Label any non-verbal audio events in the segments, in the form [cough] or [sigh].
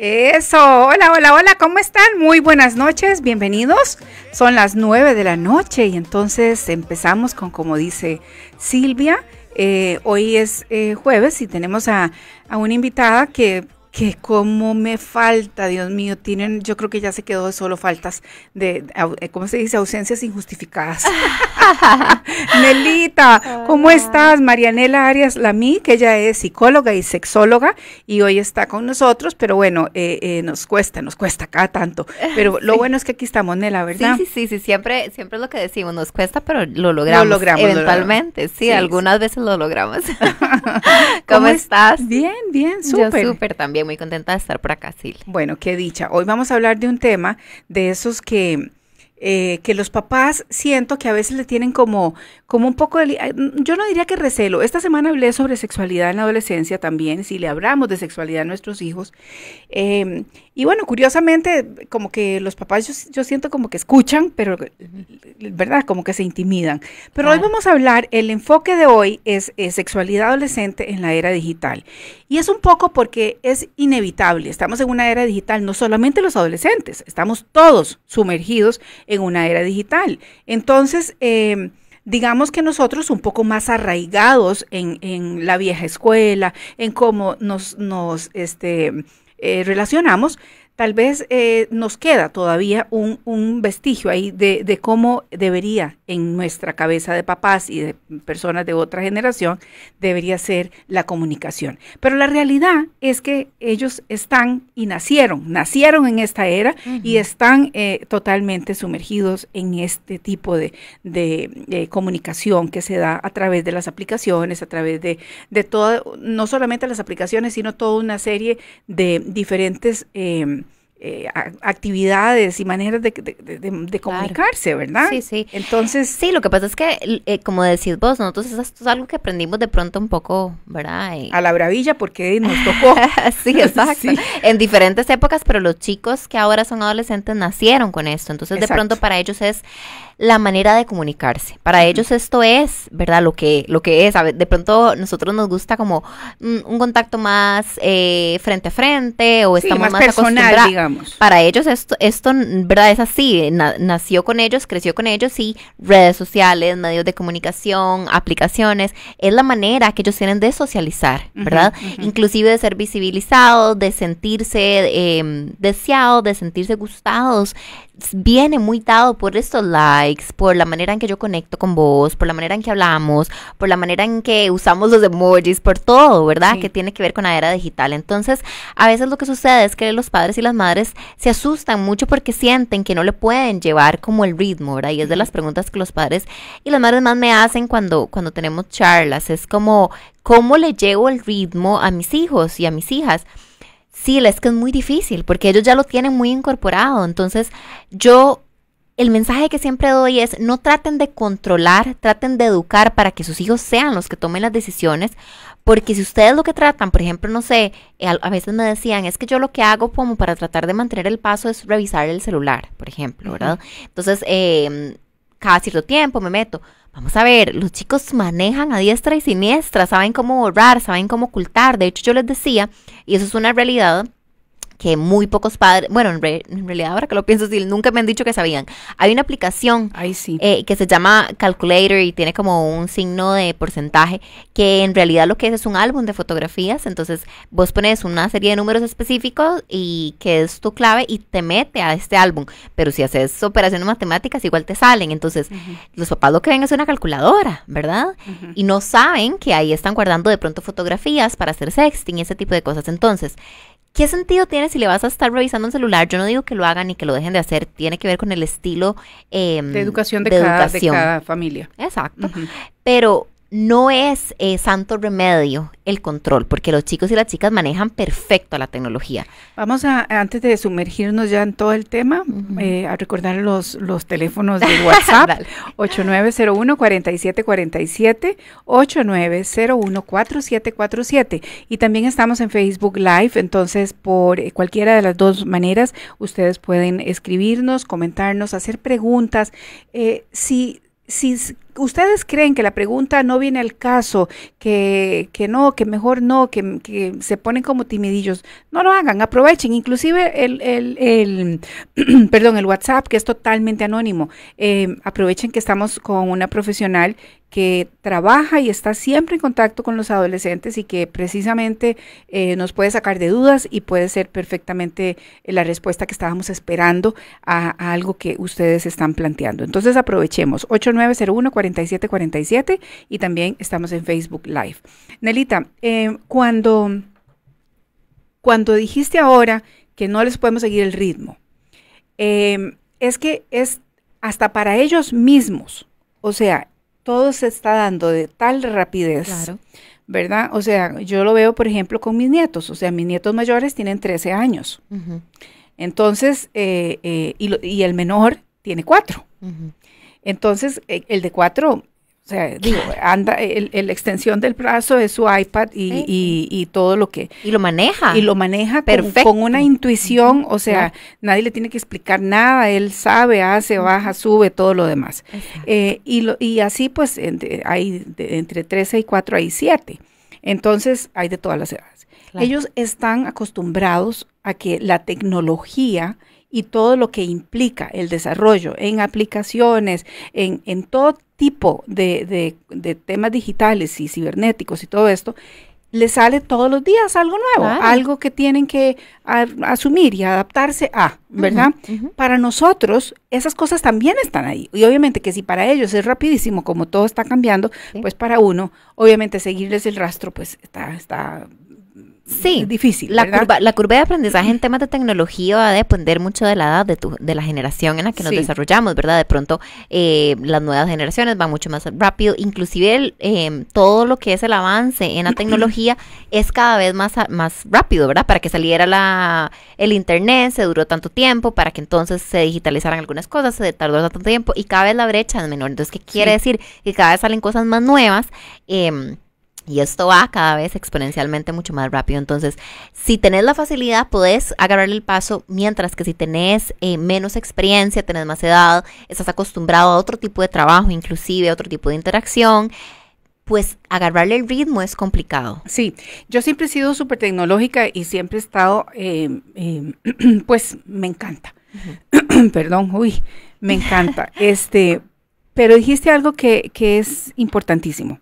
Eso, hola, hola, hola, ¿cómo están? Muy buenas noches, bienvenidos. Son las nueve de la noche y entonces empezamos con, como dice Silvia, eh, hoy es eh, jueves y tenemos a, a, una invitada que que como me falta, Dios mío, tienen, yo creo que ya se quedó solo faltas de, eh, ¿cómo se dice? Ausencias injustificadas. [laughs] Nelita, ¿cómo estás? Marianela Arias Lamí, que ella es psicóloga y sexóloga y hoy está con nosotros, pero bueno, eh, eh, nos cuesta, nos cuesta acá tanto, pero lo [laughs] bueno es que aquí estamos, Nela, ¿verdad? Sí, sí, sí, siempre, siempre es lo que decimos, nos cuesta, pero lo logramos. Lo logramos eventualmente, Sí, algunas veces lo logramos. [laughs] ¿Cómo, estás? Bien, bien, súper. súper también muy contenta de estar por acá, Sil. Bueno, qué dicha. Hoy vamos a hablar de un tema de esos que, eh, que los papás siento que a veces le tienen como, como un poco de... Mm, yo no diría que recelo. Esta semana hablé sobre sexualidad en la adolescencia también, si le hablamos de sexualidad a nuestros hijos. Eh, y bueno, curiosamente, como que los papás yo, siento como que escuchan, pero, ¿verdad? Como que se intimidan. Pero hoy vamos a hablar, el enfoque de hoy es, sexualidad adolescente en la era digital. Y es un poco porque es inevitable, estamos en una era digital, no solamente los adolescentes, estamos todos sumergidos en una era digital. Entonces, em, digamos que nosotros un poco más arraigados en, en la vieja escuela, en cómo nos, nos este, eh, relacionamos, tal vez eh, nos queda todavía un, vestigio ahí de, cómo debería en nuestra cabeza de papás y de personas de otra generación debería ser la comunicación. Pero la realidad es que ellos están y nacieron, nacieron en esta era y están eh, totalmente sumergidos en este tipo de, eh, comunicación que se da a través de las aplicaciones, a través de, de todo, no solamente las aplicaciones, sino toda una serie de diferentes... Em, eh, actividades y maneras de, comunicarse, ¿verdad? Sí, sí. Entonces. Sí, lo que pasa es que, eh, como decís vos, nosotros esto es algo que aprendimos de pronto un poco, ¿verdad? A la bravilla, porque nos tocó. [laughs] sí, [laughs] exacto. En diferentes épocas, pero los chicos que ahora son adolescentes nacieron con esto. Entonces, de pronto para ellos es la manera de comunicarse. Para ellos esto es, ¿verdad? Lo que, lo que es. de pronto nosotros nos gusta como mm, un contacto más eh, frente a frente o estamos más, personal, digamos. Para ellos esto, esto, ¿verdad? Es así. nació con ellos, creció con ellos y redes sociales, medios de comunicación, aplicaciones, es la manera que ellos tienen de socializar, ¿verdad? Inclusive de ser visibilizados, de sentirse em, deseados, de sentirse gustados, viene muy dado por estos likes, por la manera en que yo conecto con vos, por la manera en que hablamos, por la manera en que usamos los emojis, por todo, ¿verdad? Que tiene que ver con la era digital. Entonces, a veces lo que sucede es que los padres y las madres se asustan mucho porque sienten que no le pueden llevar como el ritmo, ¿verdad? Y es de las preguntas que los padres y las madres más me hacen cuando, cuando tenemos charlas. Es como, ¿cómo le llevo el ritmo a mis hijos y a mis hijas? Sí, es que es muy difícil porque ellos ya lo tienen muy incorporado. Entonces, yo el mensaje que siempre doy es no traten de controlar, traten de educar para que sus hijos sean los que tomen las decisiones, porque si ustedes lo que tratan, por ejemplo, no sé, eh, a veces me decían, es que yo lo que hago como para tratar de mantener el paso es revisar el celular, por ejemplo, ¿verdad? Entonces, em, cada cierto tiempo me meto. Vamos a ver, los chicos manejan a diestra y siniestra, saben cómo borrar, saben cómo ocultar. De hecho, yo les decía, y eso es una realidad, que muy pocos padres, bueno, en, realidad ahora que lo pienso, sí, nunca me han dicho que sabían. Hay una aplicación sí. Eh, que se llama Calculator y tiene como un signo de porcentaje, que en realidad lo que es es un álbum de fotografías, entonces vos pones una serie de números específicos y que es tu clave y te mete a este álbum, pero si haces operaciones matemáticas igual te salen, entonces los papás lo que ven es una calculadora, ¿verdad? Y no saben que ahí están guardando de pronto fotografías para hacer sexting y ese tipo de cosas. Entonces, ¿Qué sentido tiene si le vas a estar revisando un celular? Yo no digo que lo hagan ni que lo dejen de hacer, tiene que ver con el estilo em, de educación de, cada, familia. Exacto. Pero no es eh, santo remedio el control, porque los chicos y las chicas manejan perfecto la tecnología. Vamos a, antes de sumergirnos ya en todo el tema, eh, a recordar los, los teléfonos de [laughs] WhatsApp, 8901-4747, 8901-4747. Y también estamos en Facebook Live, entonces por eh, cualquiera de las dos maneras, ustedes pueden escribirnos, comentarnos, hacer preguntas. si si ustedes creen que la pregunta no viene al caso, que, no, que mejor no, que, se ponen como timidillos, no lo hagan, aprovechen. Inclusive el, el [clears throat] perdón, el WhatsApp, que es totalmente anónimo, em, aprovechen que estamos con una profesional que trabaja y está siempre en contacto con los adolescentes y que precisamente eh, nos puede sacar de dudas y puede ser perfectamente eh, la respuesta que estábamos esperando a, algo que ustedes están planteando. Entonces aprovechemos 8901 4747 y también estamos en Facebook Live. Nelita, eh, cuando, cuando dijiste ahora que no les podemos seguir el ritmo, em, es que es hasta para ellos mismos, o sea, todo se está dando de tal rapidez. ¿Verdad? O sea, yo lo veo, por ejemplo, con mis nietos. O sea, mis nietos mayores tienen 13 años. Entonces, eh, eh, y, el menor tiene 4 entonces, e, el de cuatro o sea, digo, anda, el, la extensión del brazo de su iPad y, todo lo que... Y lo maneja. Y lo maneja Perfecto. Con, una intuición, o sea, nadie le tiene que explicar nada, él sabe, hace, baja, sube, todo lo demás. Eh, y, así pues hay entre 13 y 4 hay 7. Entonces hay de todas las edades. Ellos están acostumbrados a que la tecnología y todo lo que implica el desarrollo en aplicaciones, en, todo tipo de, temas digitales y cibernéticos y todo esto, les sale todos los días algo nuevo, algo que tienen que asumir y adaptarse a, ¿verdad? Para nosotros, esas cosas también están ahí. Y obviamente que si para ellos es rapidísimo, como todo está cambiando, pues para uno, obviamente seguirles el rastro, pues está, está sí, difícil. La curva, la curva de aprendizaje en temas de tecnología va a depender mucho de la edad de, tu, de la generación en la que nos desarrollamos, ¿verdad? De pronto eh, las nuevas generaciones van mucho más rápido, inclusive em, todo lo que es el avance en la [clears throat] tecnología es cada vez más, más rápido, ¿verdad? Para que saliera la, el Internet, se duró tanto tiempo, para que entonces se digitalizaran algunas cosas, se tardó tanto tiempo y cada vez la brecha es menor. Entonces, ¿qué quiere decir? Que cada vez salen cosas más nuevas. Em, y esto va cada vez exponencialmente mucho más rápido. Entonces, si tenés la facilidad, podés agarrar el paso, mientras que si tenés eh, menos experiencia, tenés más edad, estás acostumbrado a otro tipo de trabajo, inclusive a otro tipo de interacción, pues agarrarle el ritmo es complicado. Sí, yo siempre he sido súper tecnológica y siempre he estado, em, em, [clears throat] pues me encanta. [clears throat] Perdón, uy, me encanta. este, pero dijiste algo que, que es importantísimo.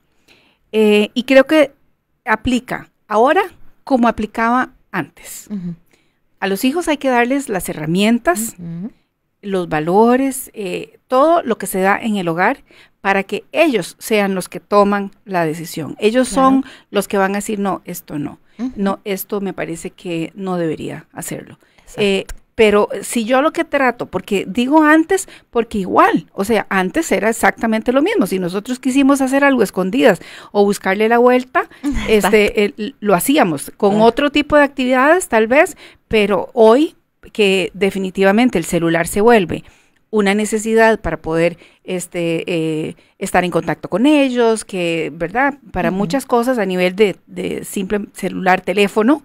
Eh, y creo que aplica ahora como aplicaba antes. A los hijos hay que darles las herramientas, los valores, eh, todo lo que se da en el hogar para que ellos sean los que toman la decisión. Ellos son los que van a decir, no, esto no, no, esto me parece que no debería hacerlo. Eh, pero eh, si yo lo que trato, porque digo antes, porque igual, o sea, antes era exactamente lo mismo. Si nosotros quisimos hacer algo escondidas o buscarle la vuelta, [laughs] este, lo hacíamos con otro tipo de actividades tal vez, pero hoy que definitivamente el celular se vuelve una necesidad para poder este, eh, estar en contacto con ellos, que, ¿verdad? Para muchas cosas a nivel de, de simple celular, teléfono,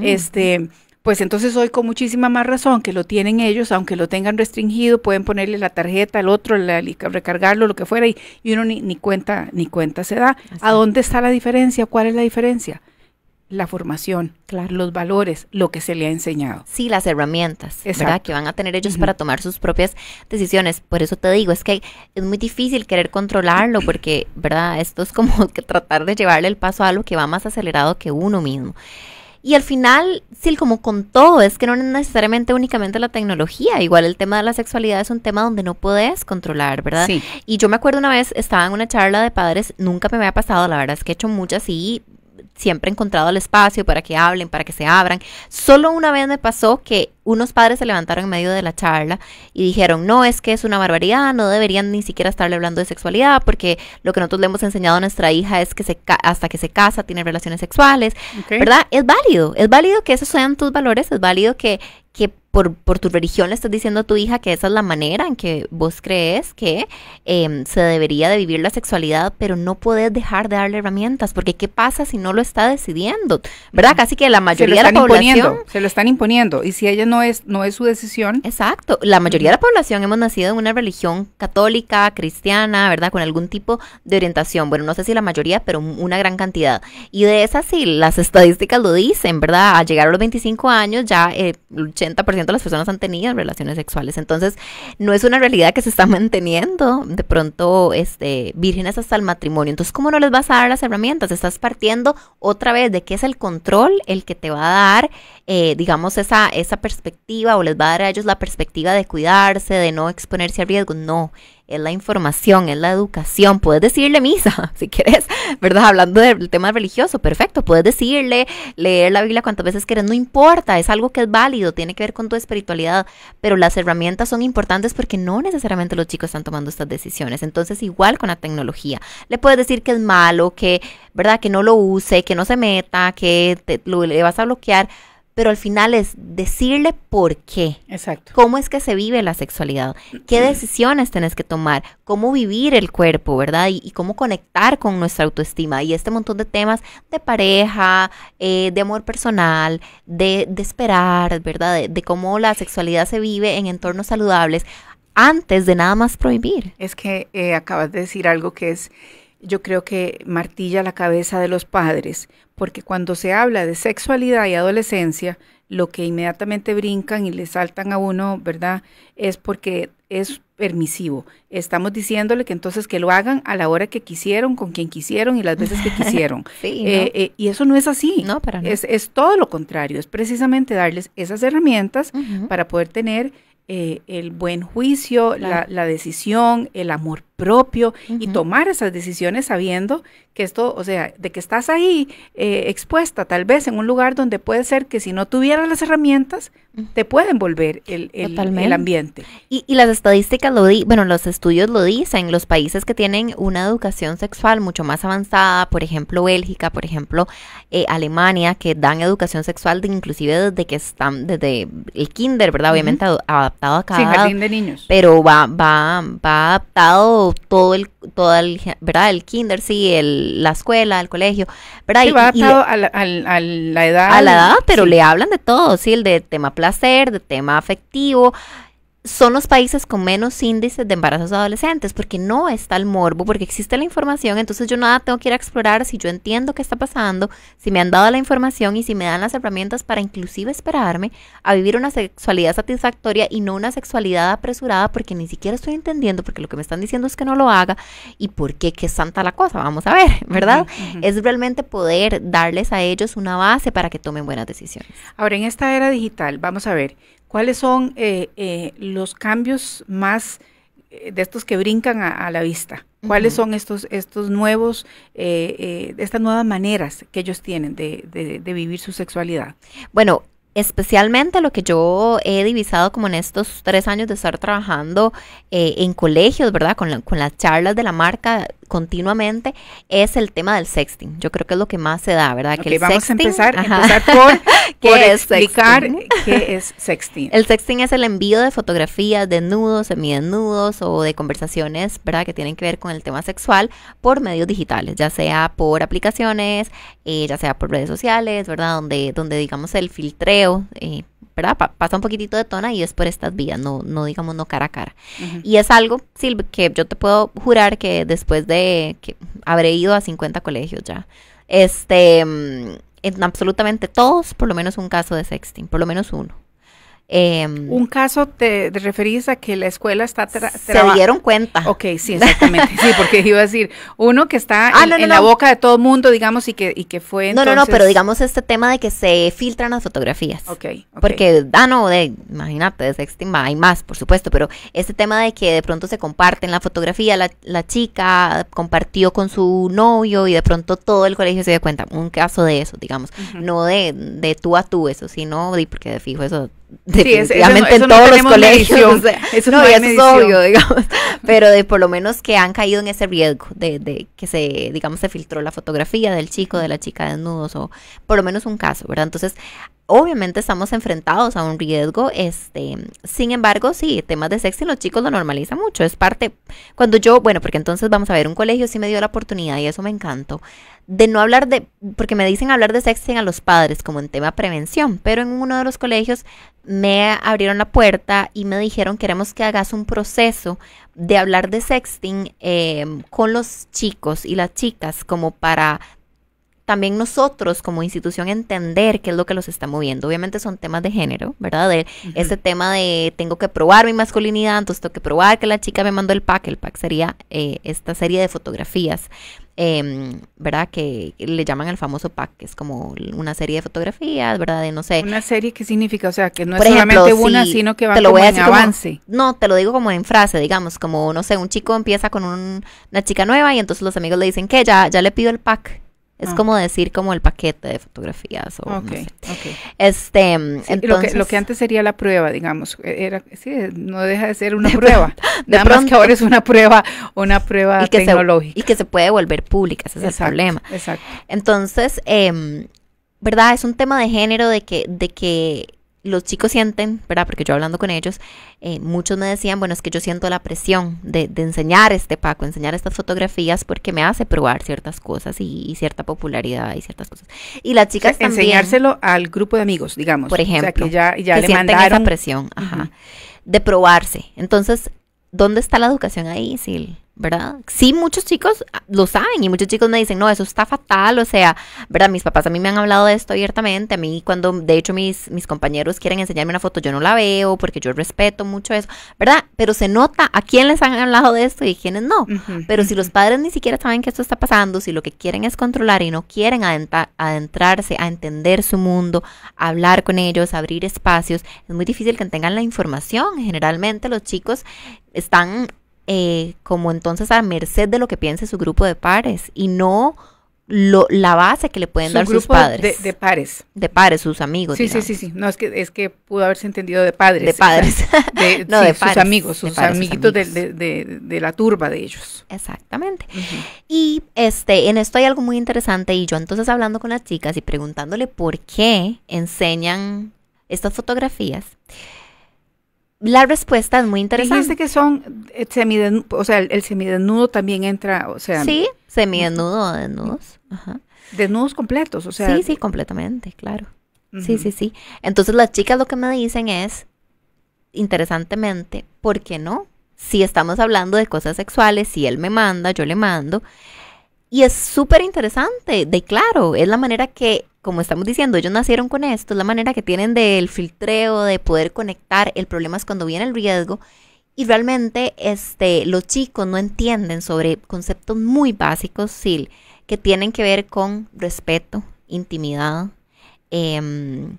este, pues entonces hoy con muchísima más razón que lo tienen ellos, aunque lo tengan restringido, pueden ponerle la tarjeta al otro, la, recargarlo, lo que fuera, y, uno ni, cuenta, ni cuenta se da. ¿A dónde está la diferencia? ¿Cuál es la diferencia? La formación, claro. los valores, lo que se le ha enseñado. Sí, las herramientas ¿verdad? que van a tener ellos para tomar sus propias decisiones. Por eso te digo, es que es muy difícil querer controlarlo porque, ¿verdad? Esto es como [laughs] que tratar de llevarle el paso a algo que va más acelerado que uno mismo. Y al final, sí, como con todo, es que no es necesariamente únicamente la tecnología, igual el tema de la sexualidad es un tema donde no puedes controlar, ¿verdad? Sí. Y yo me acuerdo una vez, estaba en una charla de padres, nunca me había pasado, la verdad es que he hecho muchas y siempre he encontrado el espacio para que hablen, para que se abran. Solo una vez me pasó que unos padres se levantaron en medio de la charla y dijeron, no, es que es una barbaridad, no deberían ni siquiera estarle hablando de sexualidad porque lo que nosotros le hemos enseñado a nuestra hija es que hasta que se casa tiene relaciones sexuales, ¿verdad? Es válido, es válido que esos sean tus valores, es válido que por, por, tu religión le estás diciendo a tu hija que esa es la manera en que vos crees que em, se debería de vivir la sexualidad, pero no puedes dejar de darle herramientas, porque ¿qué pasa si no lo está decidiendo? ¿Verdad? Casi que la mayoría de la población... Se lo están imponiendo, y si ella no es, no es su decisión... Exacto, la mayoría de la población hemos nacido en una religión católica, cristiana, ¿verdad? Con algún tipo de orientación, bueno, no sé si la mayoría, pero una gran cantidad. Y de esas sí, las estadísticas lo dicen, ¿verdad? Al llegar a los 25 años ya eh, el 80% las personas han tenido relaciones sexuales. Entonces, no es una realidad que se está [laughs] manteniendo de pronto este, vírgenes hasta el matrimonio. Entonces, ¿cómo no les vas a dar las herramientas? Estás partiendo otra vez de que es el control el que te va a dar, eh, digamos, esa, esa perspectiva o les va a dar a ellos la perspectiva de cuidarse, de no exponerse a riesgo. No, es la información, es la educación. Puedes decirle misa, [laughs] si quieres, ¿verdad? Hablando del tema religioso, perfecto. Puedes decirle, leer la Biblia cuantas veces quieras, no importa, es algo que es válido, tiene que ver con tu espiritualidad, pero las herramientas son importantes porque no necesariamente los chicos están tomando estas decisiones. Entonces, igual con la tecnología, le puedes decir que es malo, que, ¿verdad? Que no lo use, que no se meta, que le vas a bloquear pero al final es decirle por qué. Exacto. ¿Cómo es que se vive la sexualidad? ¿Qué [clears throat] decisiones tenés que tomar? ¿Cómo vivir el cuerpo, verdad? Y, cómo conectar con nuestra autoestima. Y este montón de temas de pareja, eh, de amor personal, de, esperar, ¿verdad? De, cómo la sexualidad se vive en entornos saludables antes de nada más prohibir. Es que eh, acabas de decir algo que es, yo creo que martilla la cabeza de los padres, porque cuando se habla de sexualidad y adolescencia, lo que inmediatamente brincan y le saltan a uno, ¿verdad? Es porque es permisivo. Estamos diciéndole que entonces que lo hagan a la hora que quisieron, con quien quisieron y las veces que [laughs] quisieron. Eh, eh, y eso no es así. No, para es, es, todo lo contrario. Es precisamente darles esas herramientas para poder tener eh, el buen juicio, la, la, decisión, el amor propio y tomar esas decisiones sabiendo que esto, o sea, de que estás ahí eh, expuesta tal vez en un lugar donde puede ser que si no tuvieras las herramientas, te puede envolver el, el, ambiente. Y, las estadísticas lo di, bueno, los estudios lo dicen, los países que tienen una educación sexual mucho más avanzada, por ejemplo Bélgica, por ejemplo eh, Alemania, que dan educación sexual de, inclusive desde que están, desde el kinder, ¿verdad? Obviamente adaptado a cada... Sí, jardín de niños. Pero va, va, va adaptado todo, el, todo el, ¿verdad? El kinder, sí, el, la escuela, el colegio, pero va a, la, edad. A la edad, pero le hablan de todo, sí, el de tema placer, de tema afectivo, son los países con menos índices de embarazos adolescentes, porque no está el morbo, porque existe la información, entonces yo nada tengo que ir a explorar si yo entiendo qué está pasando, si me han dado la información y si me dan las herramientas para inclusive esperarme a vivir una sexualidad satisfactoria y no una sexualidad apresurada, porque ni siquiera estoy entendiendo, porque lo que me están diciendo es que no lo haga y por qué, qué santa la cosa, vamos a ver, ¿verdad? Es realmente poder darles a ellos una base para que tomen buenas decisiones. Ahora, en esta era digital, vamos a ver, ¿Cuáles son eh, eh, los cambios más eh, de estos que brincan a, la vista? ¿Cuáles son estos, estos nuevos, estas nuevas maneras que ellos tienen de, vivir su sexualidad? Bueno, especialmente lo que yo he divisado como en estos tres años de estar trabajando eh, en colegios, ¿verdad? Con, las charlas de la marca continuamente, es el tema del sexting. Yo creo que es lo que más se da, ¿verdad? que el vamos a empezar, empezar [laughs] por, explicar qué es sexting. El sexting es el envío de fotografías, desnudos, semidesnudos o de conversaciones, ¿verdad? Que tienen que ver con el tema sexual por medios digitales, ya sea por aplicaciones, eh, ya sea por redes sociales, ¿verdad? Donde, donde digamos el filtré eh, ¿verdad? pasa un poquitito de tona y es por estas vías, no, no digamos no cara a cara. Y es algo, Silvia, que yo te puedo jurar que después de que habré ido a 50 colegios ya, este, mm, en absolutamente todos, por lo menos un caso de sexting, por lo menos uno. Em, un caso te, referís a que la escuela está... se dieron cuenta. Ok, sí, exactamente. sí, porque iba a decir, uno que está [laughs] ah, en, la boca de todo mundo, digamos, y que, y que fue... No, no, no, pero digamos este tema de que se filtran las fotografías. Ok. okay. Porque, ah, no, de, imagínate, de sexting hay más, por supuesto, pero este tema de que de pronto se comparten la fotografía, la, chica compartió con su novio y de pronto todo el colegio se dio cuenta. Un caso de eso, digamos. No de, de tú a tú eso, sino porque de fijo eso definitivamente en todos los colegios. eso es obvio, digamos. [laughs] Pero de por lo menos que han caído en ese riesgo de, de, que se, digamos, se filtró la fotografía del chico, de la chica desnudos, o por lo menos un caso, ¿verdad? Entonces, obviamente estamos enfrentados a un riesgo. Este, sin embargo, sí, temas de sexting los chicos lo normaliza mucho. Es parte, cuando yo, bueno, porque entonces vamos a ver, un colegio sí me dio la oportunidad y eso me encantó. De no hablar de, porque me dicen hablar de sexting a los padres como en tema prevención, pero en uno de los colegios me abrieron la puerta y me dijeron queremos que hagas un proceso de hablar de sexting eh, con los chicos y las chicas como para también nosotros como institución entender qué es lo que los está moviendo. Obviamente son temas de género, ¿verdad? De ese tema de tengo que probar mi masculinidad, entonces tengo que probar que la chica me mandó el pack. El pack sería eh, esta serie de fotografías em, ¿verdad? Que le llaman el famoso pack, que es como una serie de fotografías, ¿verdad? De no sé. Una serie que significa, o sea, que no es solamente una, sino que va te lo voy a en avance. no, te lo digo como en frase, digamos, como, no sé, un chico empieza con una chica nueva y entonces los amigos le dicen que ya, ya le pido el pack. Es ah. como decir como el paquete de fotografías o Este, mm, lo, que, antes sería la prueba, digamos, e-, era sí, no deja de ser una [laughs] prueba. De que ahora es una prueba, una prueba tecnológica. y que se puede volver pública, ese es el problema. Exacto. Entonces, em, ¿verdad? Es un tema de género de que, de que los chicos sienten, ¿verdad? Porque yo hablando con ellos, eh, muchos me decían, bueno, es que yo siento la presión de, enseñar este Paco, enseñar estas fotografías porque me hace probar ciertas cosas y, cierta popularidad y ciertas cosas. Y las chicas también. Enseñárselo al grupo de amigos, digamos. Por ejemplo. O sea, que ya, ya que le sienten esa presión, ajá, de probarse. Entonces, ¿dónde está la educación ahí, Sil? ¿verdad? Sí, muchos chicos ah, lo saben y muchos chicos me dicen, no, eso está fatal, o sea, ¿verdad? Mis papás a mí me han hablado de esto abiertamente, a mí cuando, de hecho, mis, mis compañeros quieren enseñarme una foto, yo no la veo porque yo respeto mucho eso, ¿verdad? Pero se nota a quién les han hablado de esto y a quiénes no. Pero si los padres ni siquiera saben que esto está pasando, si lo que quieren es controlar y no quieren adentrarse a entender su mundo, hablar con ellos, abrir espacios, es muy difícil que tengan la información. Generalmente los chicos están eh, como entonces a merced de lo que piense su grupo de pares y no lo, la base que le pueden dar sus padres. De, pares. De pares, sus amigos. Sí, sí, sí, sí. No, es que, es que pudo haberse entendido de padres. De padres. De, de sus amigos, sus amiguitos De, la turba de ellos. Exactamente. Y este, en esto hay algo muy interesante. Y yo entonces hablando con las chicas y preguntándole por qué enseñan estas fotografías la respuesta es muy interesante. Dijiste que son eh, semidesnudos, o sea, el, semidenudo también entra, o sea. Sí, semidesnudo, desnudos. Ajá. Desnudos completos, o sea. Sí, sí, completamente, claro. Sí, sí, sí. Entonces las chicas lo que me dicen es, interesantemente, ¿por qué no? Si estamos hablando de cosas sexuales, si él me manda, yo le mando, y es súper interesante, de claro, es la manera que, como estamos diciendo, ellos nacieron con esto, es la manera que tienen del filtreo, de poder conectar. El problema es cuando viene el riesgo y realmente este, los chicos no entienden sobre conceptos muy básicos, Sil, que tienen que ver con respeto, intimidad, em,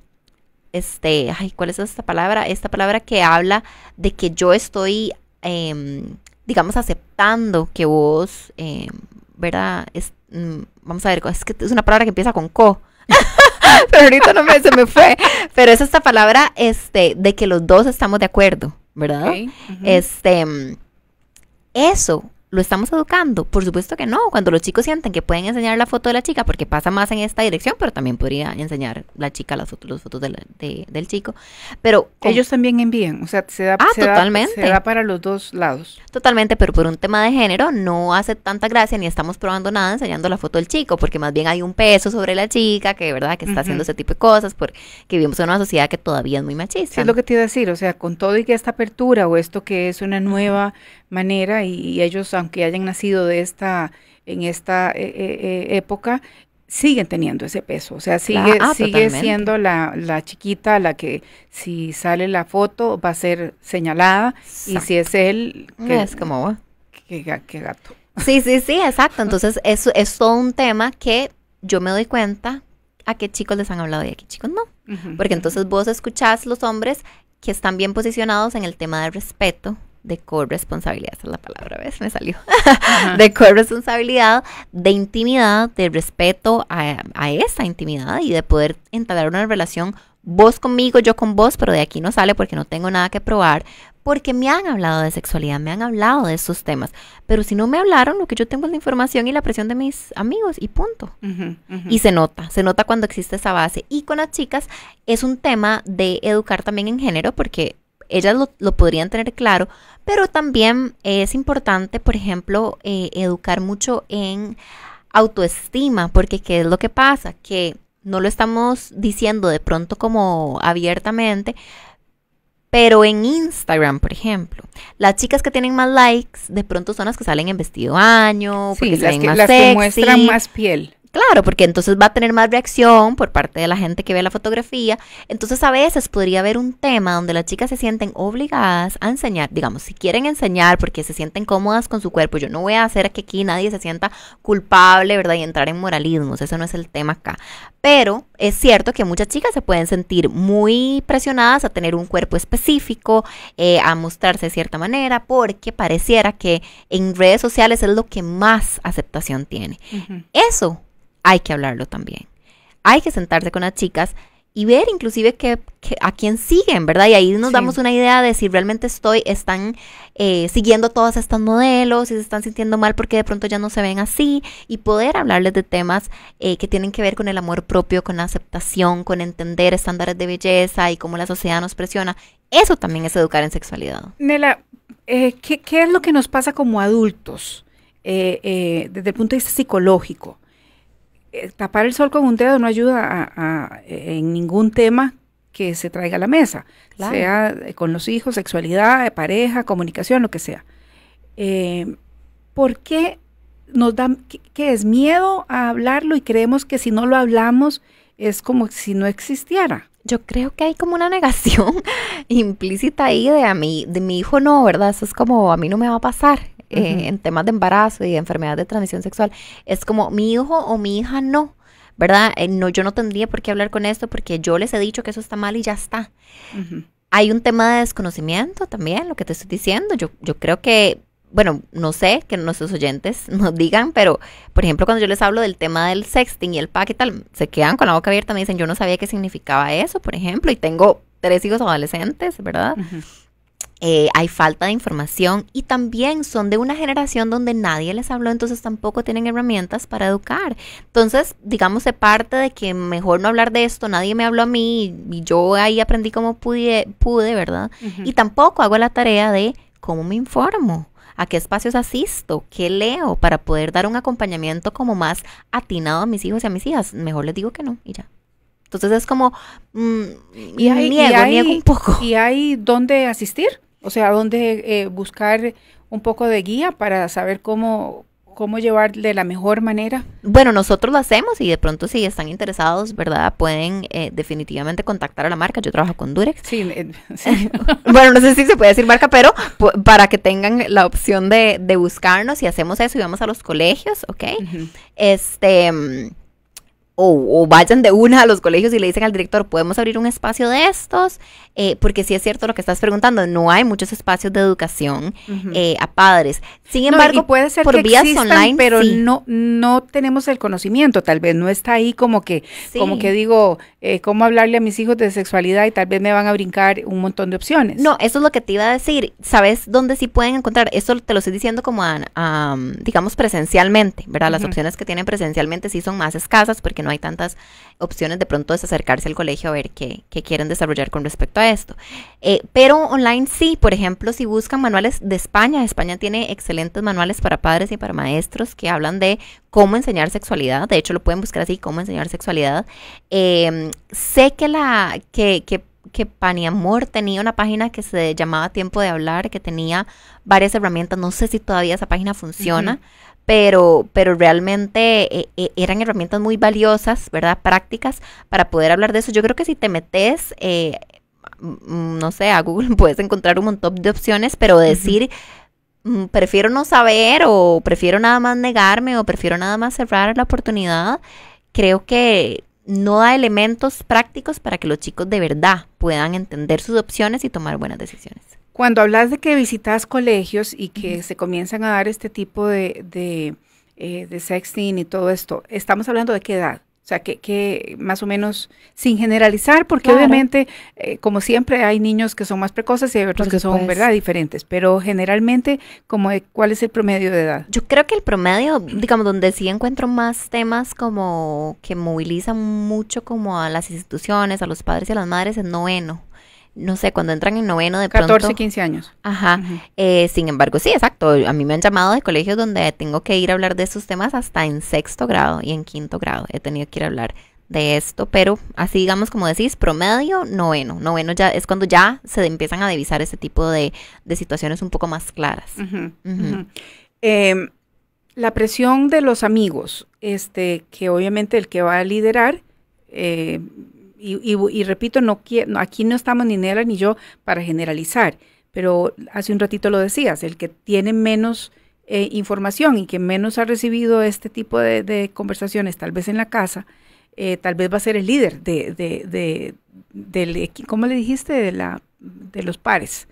este, ay, ¿cuál es esta palabra? Esta palabra que habla de que yo estoy, em, digamos, aceptando que vos... Em, ¿verdad? Es, mm, vamos a ver, es que es una palabra que empieza con co. [laughs] pero ahorita no me, se me fue. Pero es esta palabra este, de que los dos estamos de acuerdo, ¿verdad? Este, mm, eso ¿Lo estamos educando? Por supuesto que no. Cuando los chicos sienten que pueden enseñar la foto de la chica, porque pasa más en esta dirección, pero también podría enseñar la chica las fotos, las fotos del chico. Pero ellos también envían, o sea, ah, se da, para los dos lados. Totalmente, pero por un tema de género no hace tanta gracia ni estamos probando nada enseñando la foto del chico, porque más bien hay un peso sobre la chica que, verdad, que está haciendo ese tipo de cosas, porque vivimos en una sociedad que todavía es muy machista. es lo que te iba a decir, o sea, con todo y que esta apertura o esto que es una nueva manera y, ellos, aunque hayan nacido de esta, en esta eh, eh, eh, época, siguen teniendo ese peso, o sea, sigue, ah, sigue siendo la, la, chiquita la que si sale la foto va a ser señalada y si es él... Que, es como... Ah. Que, gato. Sí, sí, sí, exacto. Entonces [laughs] eso es todo un tema que yo me doy cuenta a qué chicos les han hablado y a qué chicos no. Porque entonces vos escuchás los hombres que están bien posicionados en el tema del respeto, de corresponsabilidad, esa es la palabra, ¿ves? Me salió. de corresponsabilidad, de intimidad, de respeto a, a esa intimidad y de poder entablar una relación vos conmigo, yo con vos, pero de aquí no sale porque no tengo nada que probar, porque me han hablado de sexualidad, me han hablado de esos temas, pero si no me hablaron, lo que yo tengo es la información y la presión de mis amigos y punto. Y se nota, se nota cuando existe esa base. Y con las chicas es un tema de educar también en género, porque ellas lo, podrían tener claro, pero también es importante, por ejemplo, eh, educar mucho en autoestima, porque ¿qué es lo que pasa? Que no lo estamos diciendo de pronto como abiertamente, pero en Instagram, por ejemplo, las chicas que tienen más likes de pronto son las que salen en vestido año, porque las más las que muestran más piel. Claro, porque entonces va a tener más reacción por parte de la gente que ve la fotografía. Entonces a veces podría haber un tema donde las chicas se sienten obligadas a enseñar, digamos, si quieren enseñar porque se sienten cómodas con su cuerpo. Yo no voy a hacer que aquí nadie se sienta culpable, ¿verdad? Y entrar en moralismos, eso no es el tema acá. Pero es cierto que muchas chicas se pueden sentir muy presionadas a tener un cuerpo específico, eh, a mostrarse de cierta manera, porque pareciera que en redes sociales es lo que más aceptación tiene. Eso hay que hablarlo también. Hay que sentarse con las chicas y ver inclusive que, a quién siguen, ¿verdad? Y ahí nos damos una idea de si realmente estoy, están eh, siguiendo todos estos modelos, si se están sintiendo mal porque de pronto ya no se ven así, y poder hablarles de temas eh, que tienen que ver con el amor propio, con la aceptación, con entender estándares de belleza y cómo la sociedad nos presiona. Eso también es educar en sexualidad. Nela, eh, ¿qué, es lo que nos pasa como adultos desde el punto de vista psicológico? Eh, tapar el sol con un dedo no ayuda eh, en ningún tema que se traiga a la mesa, sea eh, con los hijos, sexualidad, pareja, comunicación, lo que sea. ¿Por qué nos da, qué es miedo a hablarlo y creemos que si no lo hablamos es como si no existiera? Yo creo que hay como una negación [laughs] implícita ahí de a mí, de mi hijo no, ¿verdad? Eso es como a mí no me va a pasar. Eh, en temas de embarazo y de enfermedades de transmisión sexual, es como mi hijo o mi hija no. ¿Verdad? Eh, no, yo no tendría por qué hablar con esto porque yo les he dicho que eso está mal y ya está. Hay un tema de desconocimiento también, lo que te estoy diciendo. Yo, yo creo que bueno, no sé, que nuestros oyentes [laughs] nos digan, pero por ejemplo, cuando yo les hablo del tema del sexting y el pack y tal, se quedan con la boca abierta, me dicen, yo no sabía qué significaba eso, por ejemplo, y tengo tres hijos adolescentes, ¿verdad? Eh, hay falta de información y también son de una generación donde nadie les habló, entonces tampoco tienen herramientas para educar. Entonces, digamos, se parte de que mejor no hablar de esto, nadie me habló a mí y yo ahí aprendí como pude, pude ¿verdad? Y tampoco hago la tarea de cómo me informo. ¿A qué espacios asisto? ¿Qué leo para poder dar un acompañamiento como más atinado a mis hijos y a mis hijas? Mejor les digo que no y ya. Entonces es como, mm, y hay, niego, un poco. ¿Y hay dónde asistir? o sea, dónde eh, buscar un poco de guía para saber cómo, cómo llevar de la mejor manera. Bueno, nosotros lo hacemos y de pronto si están interesados, ¿verdad? Pueden eh, definitivamente contactar a la marca. Yo trabajo con Durex. Sí, eh, [laughs] [laughs] bueno, no sé si se puede decir marca, pero para que tengan la opción de, de, buscarnos y hacemos eso y vamos a los colegios, ¿ok? Este... Mm, o, o, vayan de una a los colegios y le dicen al director, podemos abrir un espacio de estos, eh, porque sí es cierto lo que estás preguntando, no hay muchos espacios de educación eh, a padres. Sin embargo, puede ser por vías online, pero no, no tenemos el conocimiento, tal vez no está ahí como que, como que digo, eh, cómo hablarle a mis hijos de sexualidad y tal vez me van a brincar un montón de opciones. No, eso es lo que te iba a decir. ¿Sabes dónde sí pueden encontrar? eso te lo estoy diciendo como, digamos, presencialmente, ¿verdad? Las opciones que tienen presencialmente sí son más escasas porque no hay tantas opciones de pronto es acercarse al colegio a ver qué, qué quieren desarrollar con respecto a esto. Eh, pero online sí, por ejemplo, si buscan manuales de España, España tiene excelentes manuales para padres y para maestros que hablan de cómo enseñar sexualidad. De hecho, lo pueden buscar así, cómo enseñar sexualidad. Em, sé que la que, que que amor tenía una página que se llamaba Tiempo de Hablar, que tenía varias herramientas. No sé si todavía esa página funciona, pero, pero realmente eh, eh, eran herramientas muy valiosas, ¿verdad? Prácticas para poder hablar de eso. Yo creo que si te metes Mm, no sé, a Google [laughs] puedes encontrar un montón de opciones, pero decir, mm, prefiero no saber o prefiero nada más negarme o prefiero nada más cerrar la oportunidad, creo que no da elementos prácticos para que los chicos de verdad puedan entender sus opciones y tomar buenas decisiones. Cuando hablas de que visitas colegios y que se comienzan a dar este tipo de, de, eh, de sexting y todo esto, ¿estamos hablando de qué edad? O sea, que, que, más o menos sin generalizar, porque obviamente, eh, como siempre, hay niños que son más precoces y hay otros que son, ¿verdad?, diferentes, pero generalmente, como ¿cuál es el promedio de edad? Yo creo que el promedio, digamos, donde sí encuentro más temas como que movilizan mucho como a las instituciones, a los padres y a las madres, es noveno no sé, cuando entran en noveno de 14, pronto. 14, 15 años. Ajá. Eh, sin embargo, sí, exacto. A mí me han llamado de colegios donde tengo que ir a hablar de estos temas hasta en sexto grado y en quinto grado. He tenido que ir a hablar de esto, pero así digamos como decís, promedio noveno. Noveno ya es cuando ya se empiezan a divisar ese tipo de, situaciones un poco más claras. Em, la presión de los amigos, este, que obviamente el que va a liderar eh, y, repito, no, aquí no estamos ni Nela ni yo para generalizar, pero hace un ratito lo decías, el que tiene menos eh, información y que menos ha recibido este tipo de, conversaciones, tal vez en la casa, eh, tal vez va a ser el líder de, de, le dijiste? De la de los pares,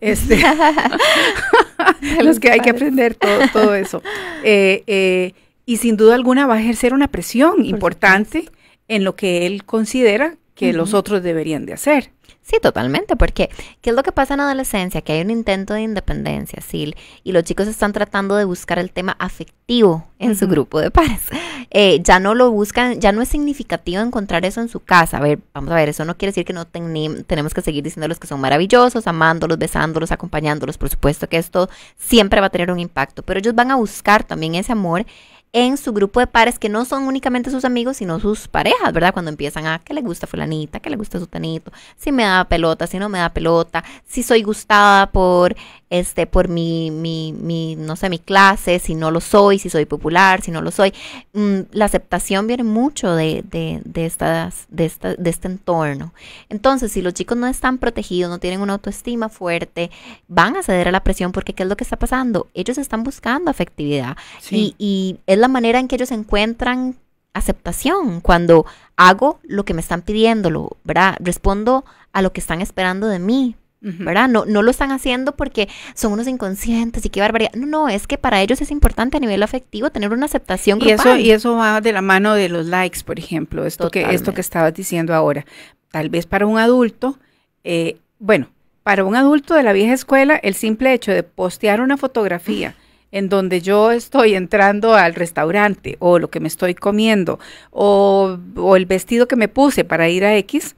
este, [laughs] [laughs] los que hay que aprender todo, todo eso. Eh, y sin duda alguna va a ejercer una presión importante en lo que él considera que los otros deberían de hacer. Sí, totalmente, porque ¿qué es lo que pasa en adolescencia? Que hay un intento de independencia, sí, y los chicos están tratando de buscar el tema afectivo en su grupo de pares. [laughs] Eh, ya no lo buscan, ya no es significativo encontrar eso en su casa. A ver, vamos a ver, eso no quiere decir que no tenemos que seguir diciéndoles que son maravillosos, amándolos, besándolos, acompañándolos. Por supuesto que esto siempre va a tener un impacto, pero ellos van a buscar también ese amor en su grupo de pares que no son únicamente sus amigos, sino sus parejas, ¿verdad? Cuando empiezan a que le gusta fulanita, que le gusta su tanito, si me da pelota, si no me da pelota, si soy gustada por este, por mi, mi, mi, no sé, mi clase, si no lo soy, si soy popular, si no lo soy. Mm, la aceptación viene mucho de, de, de estas, de, esta, de este entorno. Entonces, si los chicos no están protegidos, no tienen una autoestima fuerte, van a ceder a la presión porque ¿qué es lo que está pasando? Ellos están buscando afectividad y, y es la manera en que ellos encuentran aceptación, cuando hago lo que me están pidiendo, ¿verdad? Respondo a lo que están esperando de mí, ¿verdad? No, no lo están haciendo porque son unos inconscientes y qué barbaridad. No, no, es que para ellos es importante a nivel afectivo tener una aceptación Y eso, y eso va de la mano de los likes, por ejemplo, esto, que, esto que estabas diciendo ahora. Tal vez para un adulto, eh, bueno, para un adulto de la vieja escuela, el simple hecho de postear una fotografía en donde yo estoy entrando al restaurante o lo que me estoy comiendo o, o el vestido que me puse para ir a X,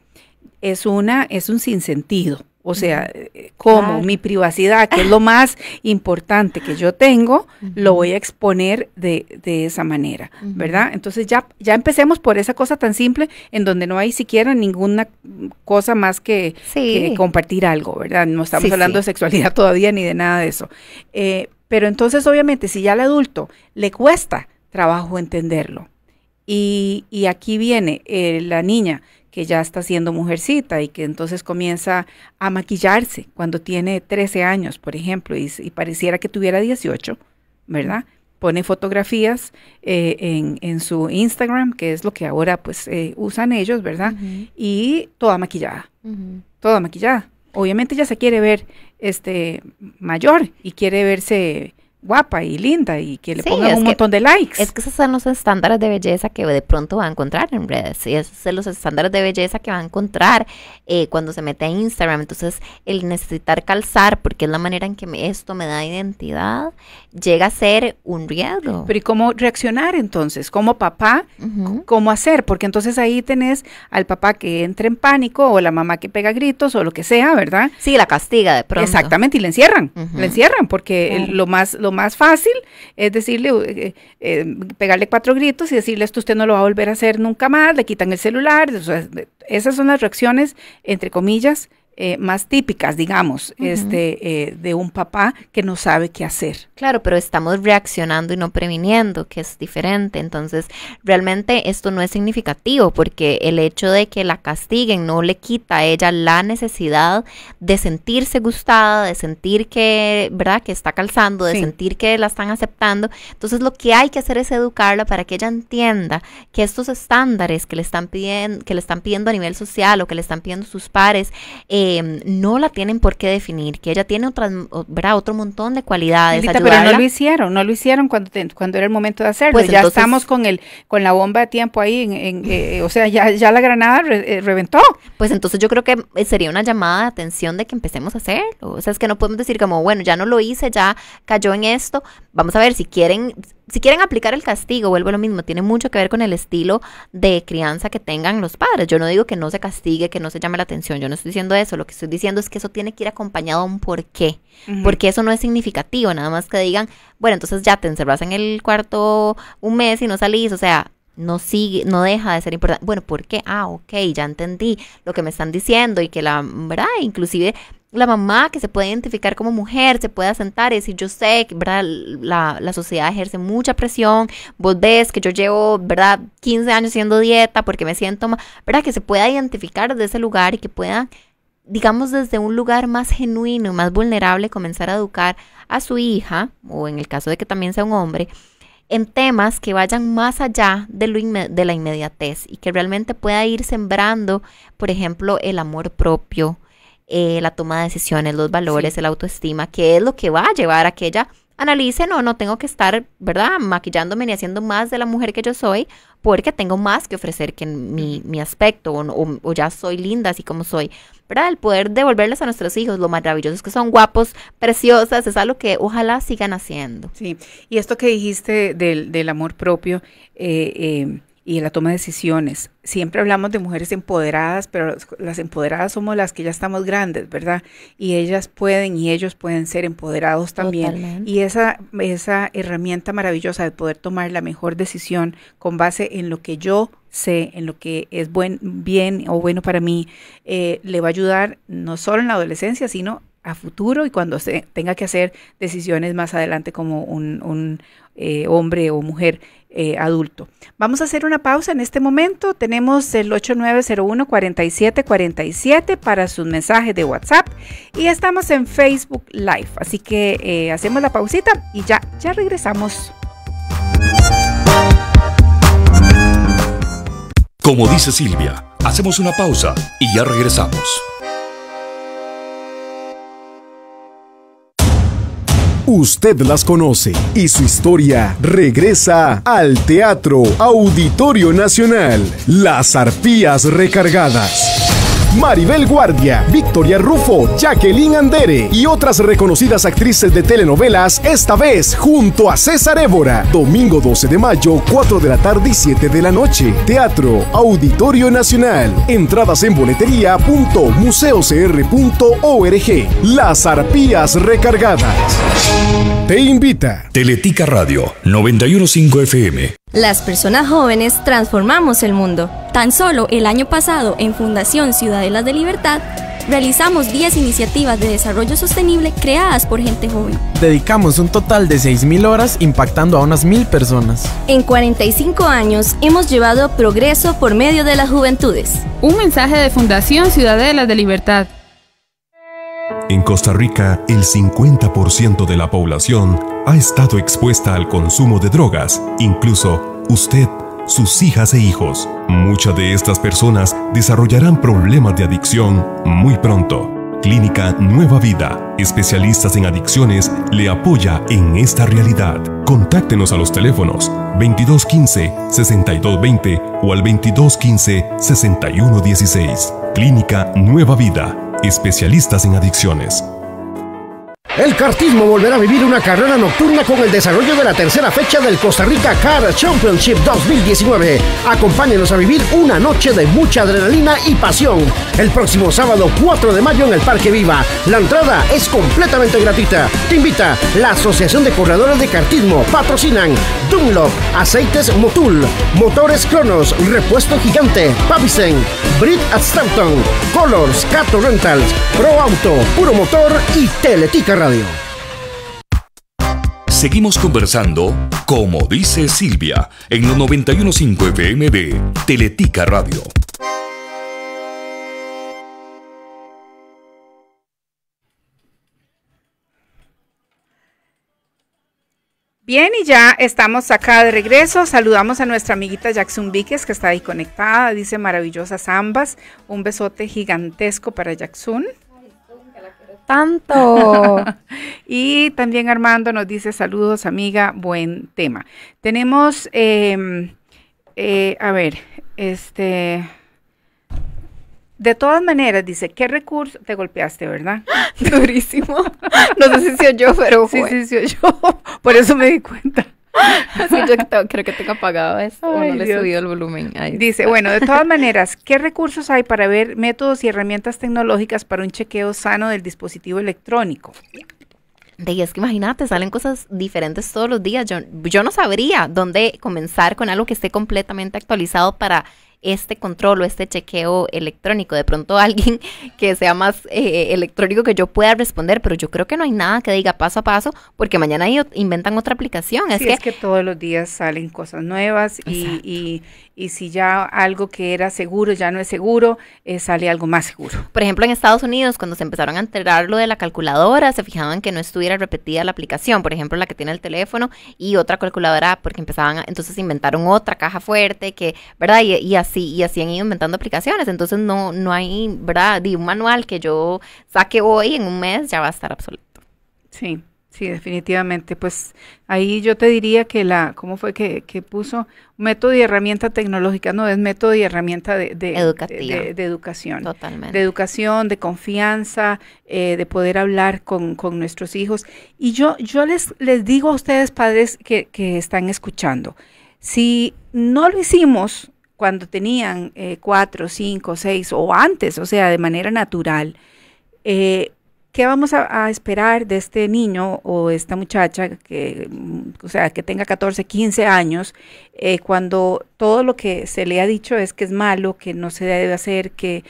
es, una, es un sinsentido. O sea, eh, cómo mi privacidad, que es lo más importante que yo tengo, lo voy a exponer de, de esa manera, ¿verdad? Entonces ya, ya empecemos por esa cosa tan simple en donde no hay siquiera ninguna cosa más que, compartir algo, ¿verdad? No estamos hablando de sexualidad [laughs] todavía ni de nada de eso. Eh, pero entonces, obviamente, si ya al adulto le cuesta trabajo entenderlo, y, y aquí viene eh, la niña que ya está siendo mujercita y que entonces comienza a maquillarse cuando tiene 13 años, por ejemplo, y, pareciera que tuviera 18, ¿verdad? Pone fotografías eh, en, su Instagram, que es lo que ahora pues eh, usan ellos, ¿verdad? Y toda maquillada, toda maquillada. Obviamente ya se quiere ver este mayor y quiere verse guapa y linda y que le pongan un montón de likes. Es que esos son los estándares de belleza que de pronto va a encontrar en redes. Y esos son los estándares de belleza que va a encontrar eh, cuando se mete a Instagram. Entonces, el necesitar calzar, porque es la manera en que esto me da identidad, llega a ser un riesgo. Pero ¿y cómo reaccionar entonces? Como papá, ¿cómo hacer? Porque entonces ahí tenés al papá que entra en pánico o la mamá que pega gritos o lo que sea, ¿verdad? Sí, la castiga de pronto. Exactamente, y le encierran. le encierran porque lo más lo más fácil es decirle, eh, eh, eh, pegarle cuatro gritos y decirle esto usted no lo va a volver a hacer nunca más, le quitan el celular. esas son las reacciones, entre comillas, eh, más típicas, digamos, este, eh, de un papá que no sabe qué hacer. Claro, pero estamos reaccionando y no previniendo, que es diferente. Entonces, realmente esto no es significativo porque el hecho de que la castiguen no le quita a ella la necesidad de sentirse gustada, de sentir que, ¿verdad?, que está calzando, de sentir que la están aceptando. Entonces, lo que hay que hacer es educarla para que ella entienda que estos estándares que le están pidiendo, que le están pidiendo a nivel social o que le están pidiendo sus pares, eh, Mm, no la tienen por qué definir, que ella tiene otras, otro montón de cualidades. pero no lo hicieron, no lo hicieron cuando, cuando era el momento de hacerlo. Pues ya estamos con el con la bomba de tiempo ahí, en, eh, eh, o sea, ya, la granada eh, reventó. Pues entonces yo creo que sería una llamada de atención de que empecemos a hacer O sea, es que no podemos decir como, bueno, ya no lo hice, ya cayó en esto. Vamos a ver si quieren si quieren aplicar el castigo, vuelvo a lo mismo, tiene mucho que ver con el estilo de crianza que tengan los padres. Yo no digo que no se castigue, que no se llame la atención, yo no estoy diciendo eso, lo que estoy diciendo es que eso tiene que ir acompañado a un por qué. porque eso no es significativo, nada más que digan, bueno, entonces ya te encerras en el cuarto un mes y no salís, o sea, no sigue, no deja de ser importante. Bueno, ¿por qué? Ah, ok, ya entendí lo que me están diciendo y que la, ¿verdad? Inclusive la mamá que se puede identificar como mujer se pueda sentar y decir, yo sé que ¿verdad? La, sociedad ejerce mucha presión, vos ves que yo llevo ¿verdad? 15 años siendo dieta porque me siento mal, ¿verdad? que se pueda identificar desde ese lugar y que pueda, digamos, desde un lugar más genuino, más vulnerable, comenzar a educar a su hija, o en el caso de que también sea un hombre, en temas que vayan más allá de, lo de la inmediatez y que realmente pueda ir sembrando, por ejemplo, el amor propio eh, la toma de decisiones, los valores, el autoestima, que es lo que va a llevar a que ella analice, no, no tengo que estar, ¿verdad?, maquillándome ni haciendo más de la mujer que yo soy, porque tengo más que ofrecer que mi, mi aspecto, o, ya soy linda así como soy, ¿verdad? El poder devolverles a nuestros hijos lo maravilloso que son guapos, preciosas, es algo que ojalá sigan haciendo. Sí, y esto que dijiste del, amor propio, eh, em, y en la toma de decisiones. Siempre hablamos de mujeres empoderadas, pero las empoderadas somos las que ya estamos grandes, ¿verdad? Y ellas pueden y ellos pueden ser empoderados también. Y esa, esa herramienta maravillosa de poder tomar la mejor decisión con base en lo que yo sé, en lo que es buen, bien o bueno para mí, eh, le va a ayudar no solo en la adolescencia, sino futuro y cuando se tenga que hacer decisiones más adelante como un, eh, hombre o mujer eh, adulto. Vamos a hacer una pausa en este momento. Tenemos el 8901-4747 para sus mensajes de WhatsApp y estamos en Facebook Live. Así que eh, hacemos la pausita y ya, ya regresamos. Como dice Silvia, hacemos una pausa y ya regresamos. Usted las conoce y su historia regresa al Teatro Auditorio Nacional. Las arpías recargadas. Maribel Guardia, Victoria Rufo, Jacqueline Andere y otras reconocidas actrices de telenovelas, esta vez junto a César Évora. Domingo 12 de mayo, 4 de la tarde y 7 de la noche. Teatro, Auditorio Nacional. Entradas en boletería.museocr.org. Las arpías recargadas. Te invita. Teletica Radio 915 FM. Las personas jóvenes transformamos el mundo. Tan solo el año pasado, en Fundación Ciudadelas de Libertad, realizamos 10 iniciativas de desarrollo sostenible creadas por gente joven. Dedicamos un total de 6.000 horas impactando a unas 1.000 personas. En 45 años hemos llevado progreso por medio de las juventudes. Un mensaje de Fundación Ciudadelas de Libertad. En Costa Rica, el 50% de la población ha estado expuesta al consumo de drogas, incluso usted, sus hijas e hijos. Muchas de estas personas desarrollarán problemas de adicción muy pronto. Clínica Nueva Vida, especialistas en adicciones, le apoya en esta realidad. Contáctenos a los teléfonos 2215-6220 o al 2215-6116. Clínica Nueva Vida especialistas en adicciones el kartismo volverá a vivir una carrera nocturna con el desarrollo de la tercera fecha del Costa Rica Car Championship 2019. Acompáñenos a vivir una noche de mucha adrenalina y pasión. El próximo sábado 4 de mayo en el Parque Viva. La entrada es completamente gratuita. Te invita la Asociación de Corredores de Kartismo. Patrocinan Dunlop, Aceites Motul, Motores Cronos, Repuesto Gigante, Pavisen, Brit Stanton, Colors, Cato Rentals, Pro Auto, Puro Motor y Teletica Seguimos conversando, como dice Silvia, en los 91.5 FM de Teletica Radio. Bien, y ya estamos acá de regreso. Saludamos a nuestra amiguita Jackson Víquez, que está ahí conectada. Dice maravillosas ambas. Un besote gigantesco para Jackson tanto. [laughs] y también Armando nos dice saludos, amiga, buen tema. Tenemos, em, eh, a ver, este... De todas maneras, dice, ¿qué recurso? Te golpeaste, ¿verdad? [laughs] Durísimo. No sé si soy yo, pero Sí, sí, soy yo. [laughs] Por eso me di cuenta. [laughs] yo creo, que tengo apagado eso, o no le he subido el volumen. Dice, bueno, de todas [laughs] maneras, ¿qué recursos hay para ver métodos y herramientas tecnológicas para un chequeo sano del dispositivo electrónico? De es que imagínate, salen cosas diferentes todos los días. yo no sabría dónde comenzar con algo que esté completamente actualizado para este control o este chequeo electrónico. De pronto alguien [laughs] que sea más eh, electrónico que yo pueda responder, pero yo creo que no hay nada que diga paso a paso, porque mañana inventan otra aplicación. es, que, todos los días salen cosas nuevas y, y si ya algo que era seguro ya no es seguro, eh, sale algo más seguro. Por ejemplo, en Estados Unidos, cuando se empezaron a enterar lo de la calculadora, se fijaban que no estuviera repetida la aplicación, por ejemplo, la que tiene el teléfono y otra calculadora, porque empezaban, entonces inventaron otra caja fuerte, que, ¿verdad? Y, así, y así han ido inventando aplicaciones, entonces no, no hay, ¿verdad? Di un manual que yo saque hoy en un mes ya va a estar obsoleto. Sí. Sí, definitivamente. Pues ahí yo te diría que la, ¿cómo fue que, puso? Método y herramienta tecnológica, no, es método y herramienta de, educación. Totalmente. De educación, de confianza, eh, de poder hablar con, con, nuestros hijos. Y yo, yo les, les digo a ustedes, padres que, que están escuchando, si no lo hicimos cuando tenían eh, cuatro, cinco, seis o antes, o sea, de manera natural, eh, ¿Qué vamos a, esperar de este niño o esta muchacha que, mm, o sea, que tenga 14, 15 años, eh, cuando todo lo que se le ha dicho es que es malo, que no se debe hacer, que,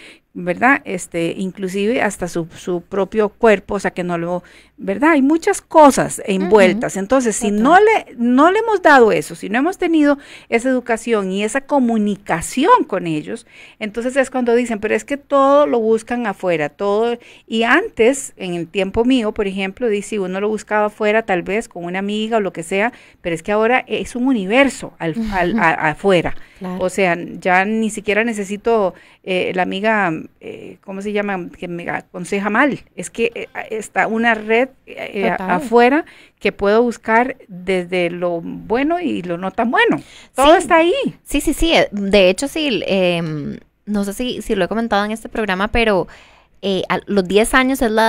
¿verdad? Este, inclusive hasta su, su, propio cuerpo, o sea que no lo, ¿verdad? Hay muchas cosas envueltas. Entonces, si no le, no le hemos dado eso, si no hemos tenido esa educación y esa comunicación con ellos, entonces es cuando dicen, pero es que todo lo buscan afuera, todo. Y antes, en el tiempo mío, por ejemplo, dice, uno lo buscaba afuera, tal vez con una amiga o lo que sea, pero es que ahora es un universo al, afuera. O sea, ya ni siquiera necesito eh, la amiga eh, ¿cómo se llama? Que me aconseja mal. Es que eh, está una red eh, afuera que puedo buscar desde lo bueno y lo no tan bueno. Todo está ahí. Sí, sí, sí. De hecho, sí, em, no sé si, si, lo he comentado en este programa, pero a los 10 años es la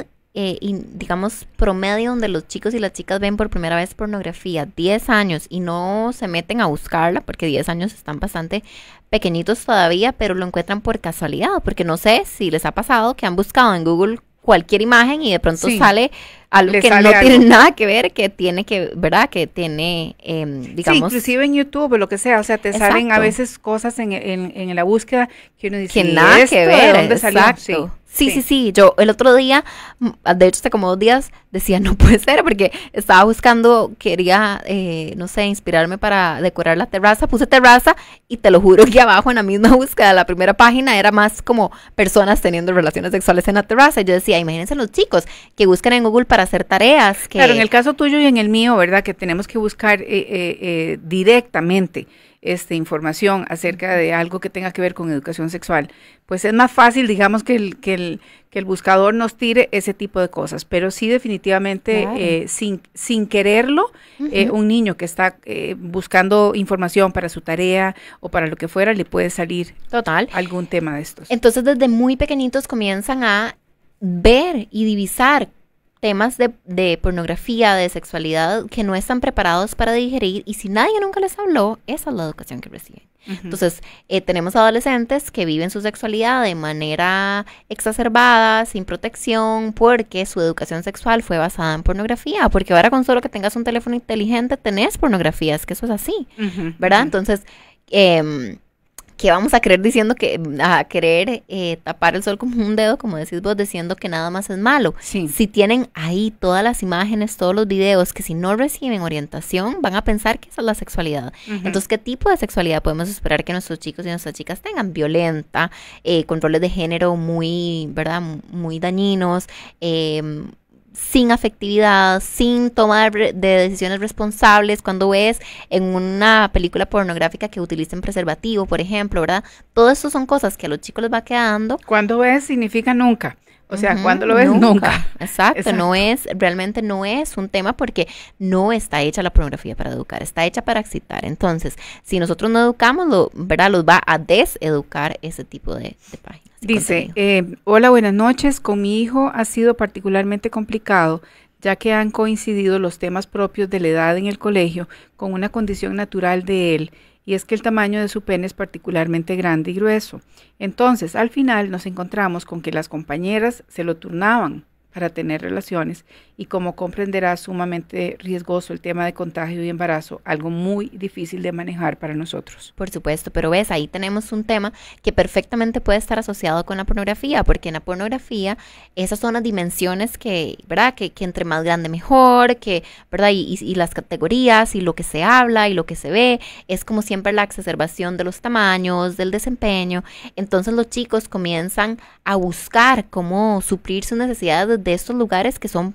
edad eh, digamos, promedio donde los chicos y las chicas ven por primera vez pornografía, 10 años, y no se meten a buscarla, porque 10 años están bastante pequeñitos todavía, pero lo encuentran por casualidad, porque no sé si les ha pasado que han buscado en Google cualquier imagen y de pronto sale algo que no tiene [laughs] nada que ver, que tiene que, ¿verdad? Que tiene, em, digamos... Sí, inclusive en YouTube o lo que sea, o sea, te salen a veces cosas en, en, la búsqueda que uno dice, que nada que ver, ¿de Exacto. Sí, sí, sí. Yo el otro día, mm, ah, de hecho, hace como dos días, decía, [laughs] no puede ser, porque estaba buscando, quería, eh, no sé, inspirarme para decorar la terraza. Puse terraza y te lo juro que [laughs] abajo en la misma búsqueda, la primera página era más como personas teniendo relaciones sexuales en la terraza. yo decía, imagínense los chicos que buscan en Google para hacer tareas. Que... Claro, en el caso tuyo y en el mío, ¿verdad? Que tenemos que buscar eh, eh, directamente esta información acerca de algo que tenga que ver con educación sexual, pues es más fácil, digamos, que el, que el, buscador nos tire ese tipo de cosas. Pero sí, definitivamente, eh, sin, sin, quererlo, eh, un niño que está eh, buscando información para su tarea o para lo que fuera, le puede salir Total. algún tema de estos. Entonces, desde muy pequeñitos comienzan a ver y divisar temas de, pornografía, de sexualidad, que no están preparados para digerir y si nadie nunca les habló, esa es la educación que reciben. Entonces, eh, tenemos adolescentes que viven su sexualidad de manera exacerbada, sin protección, porque su educación sexual fue basada en pornografía, porque ahora con solo que tengas un teléfono inteligente tenés pornografía, es que eso es así, ¿verdad? Entonces, eh, que vamos a creer diciendo que, a querer eh, tapar el sol con un dedo, como decís vos, diciendo que nada más es malo. Si tienen ahí todas las imágenes, todos los videos, que si no reciben orientación, van a pensar que es la sexualidad. Entonces, ¿qué tipo de sexualidad podemos esperar que nuestros chicos y nuestras chicas tengan? Violenta, eh, controles de género muy, ¿verdad? Muy dañinos, eh, sin afectividad, sin tomar de decisiones responsables, cuando ves en una película pornográfica que utilicen preservativo, por ejemplo, ¿verdad? Todo eso son cosas que a los chicos les va quedando. Cuando ves significa nunca. O sea, cuando lo ves nunca. Exacto, no es, realmente no es un tema porque no está hecha la pornografía para educar, está hecha para excitar. Entonces, si nosotros no educamos, lo, ¿verdad? Los va a deseducar ese tipo de páginas. Dice, eh, hola, buenas noches. Con mi hijo ha sido particularmente complicado, ya que han coincidido los temas propios de la edad en el colegio con una condición natural de él, y es que el tamaño de su pene es particularmente grande y grueso. Entonces, al final nos encontramos con que las compañeras se lo turnaban para tener relaciones y como comprenderás, sumamente riesgoso el tema de contagio y embarazo, algo muy difícil de manejar para nosotros. Por supuesto, pero ves, ahí tenemos un tema que perfectamente puede estar asociado con la pornografía, porque en la pornografía esas son las dimensiones que, ¿verdad? Que, entre más grande mejor, que, ¿verdad? Y, y, las categorías y lo que se habla y lo que se ve, es como siempre la exacerbación de los tamaños, del desempeño. Entonces los chicos comienzan a buscar cómo suplir sus necesidades de estos lugares que son,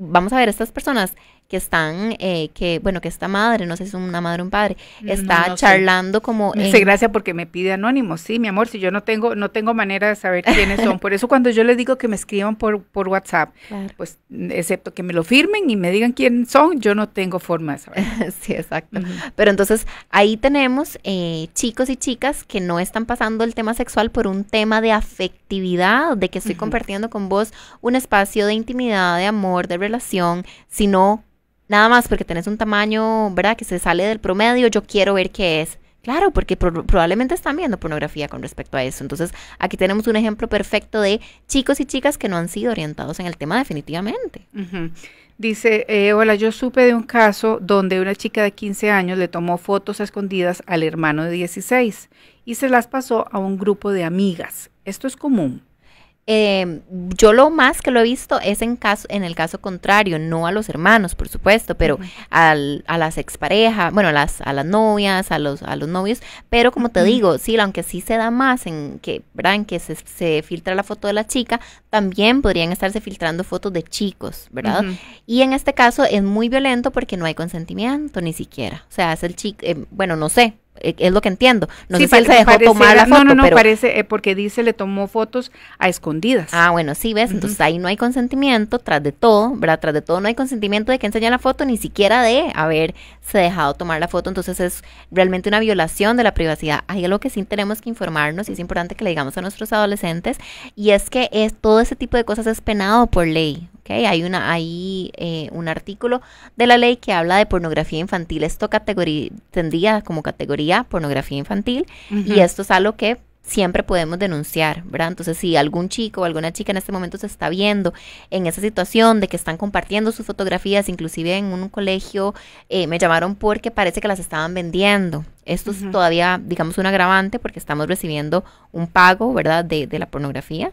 Vamos a ver, estas personas que están, eh, que, bueno, que esta madre, no sé si es una madre o un padre, está charlando como... en... gracias porque me pide anónimo, sí, mi amor, si yo no tengo, no tengo manera de saber quiénes son, por eso cuando yo les digo que me escriban por, por WhatsApp, pues excepto que me lo firmen y me digan quién son, yo no tengo forma de saber. [laughs] sí, exacto. Pero entonces ahí tenemos eh, chicos y chicas que no están pasando el tema sexual por un tema de afectividad, de que estoy compartiendo con vos un espacio de intimidad, de amor, de relación, sino nada más porque tenés un tamaño, ¿verdad? Que se sale del promedio, yo quiero ver qué es. Claro, porque probablemente están viendo pornografía con respecto a eso. Entonces, aquí tenemos un ejemplo perfecto de chicos y chicas que no han sido orientados en el tema definitivamente. Dice, eh, hola, yo supe de un caso donde una chica de 15 años le tomó fotos escondidas al hermano de 16 y se las pasó a un grupo de amigas. Esto es común. Em, yo lo más que lo he visto es en, caso, en el caso contrario, no a los hermanos, por supuesto, pero al, a las exparejas, bueno, a las, a las novias, a los, a los novios, pero como te digo, sí, aunque sí se da más en que, branques se, se, filtra la foto de la chica, también podrían estarse filtrando fotos de chicos, ¿verdad? Y en este caso es muy violento porque no hay consentimiento ni siquiera. O sea, es el chico, em, bueno, no sé, eh, es lo que entiendo. No sé si se dejó tomar la foto. No, pero... parece, eh, porque dice le tomó fotos a escondidas. Ah, bueno, sí, ves, entonces ahí no hay consentimiento, tras de todo, ¿verdad? Tras de todo no hay consentimiento de que enseñe la foto, ni siquiera de haberse dejado tomar la foto, entonces es realmente una violación de la privacidad. Hay algo que sí tenemos que informarnos y es importante que le digamos a nuestros adolescentes, y es que es, todo ese tipo de cosas es penado por ley, hay, una, hay eh, un artículo de la ley que habla de pornografía infantil. Esto categoría, tendría como categoría pornografía infantil y esto es algo que siempre podemos denunciar, ¿verdad? Entonces, si algún chico o alguna chica en este momento se está viendo en esa situación de que están compartiendo sus fotografías, inclusive en un colegio, eh, me llamaron porque parece que las estaban vendiendo. Esto es todavía, digamos, un agravante porque estamos recibiendo un pago, ¿verdad?, de la pornografía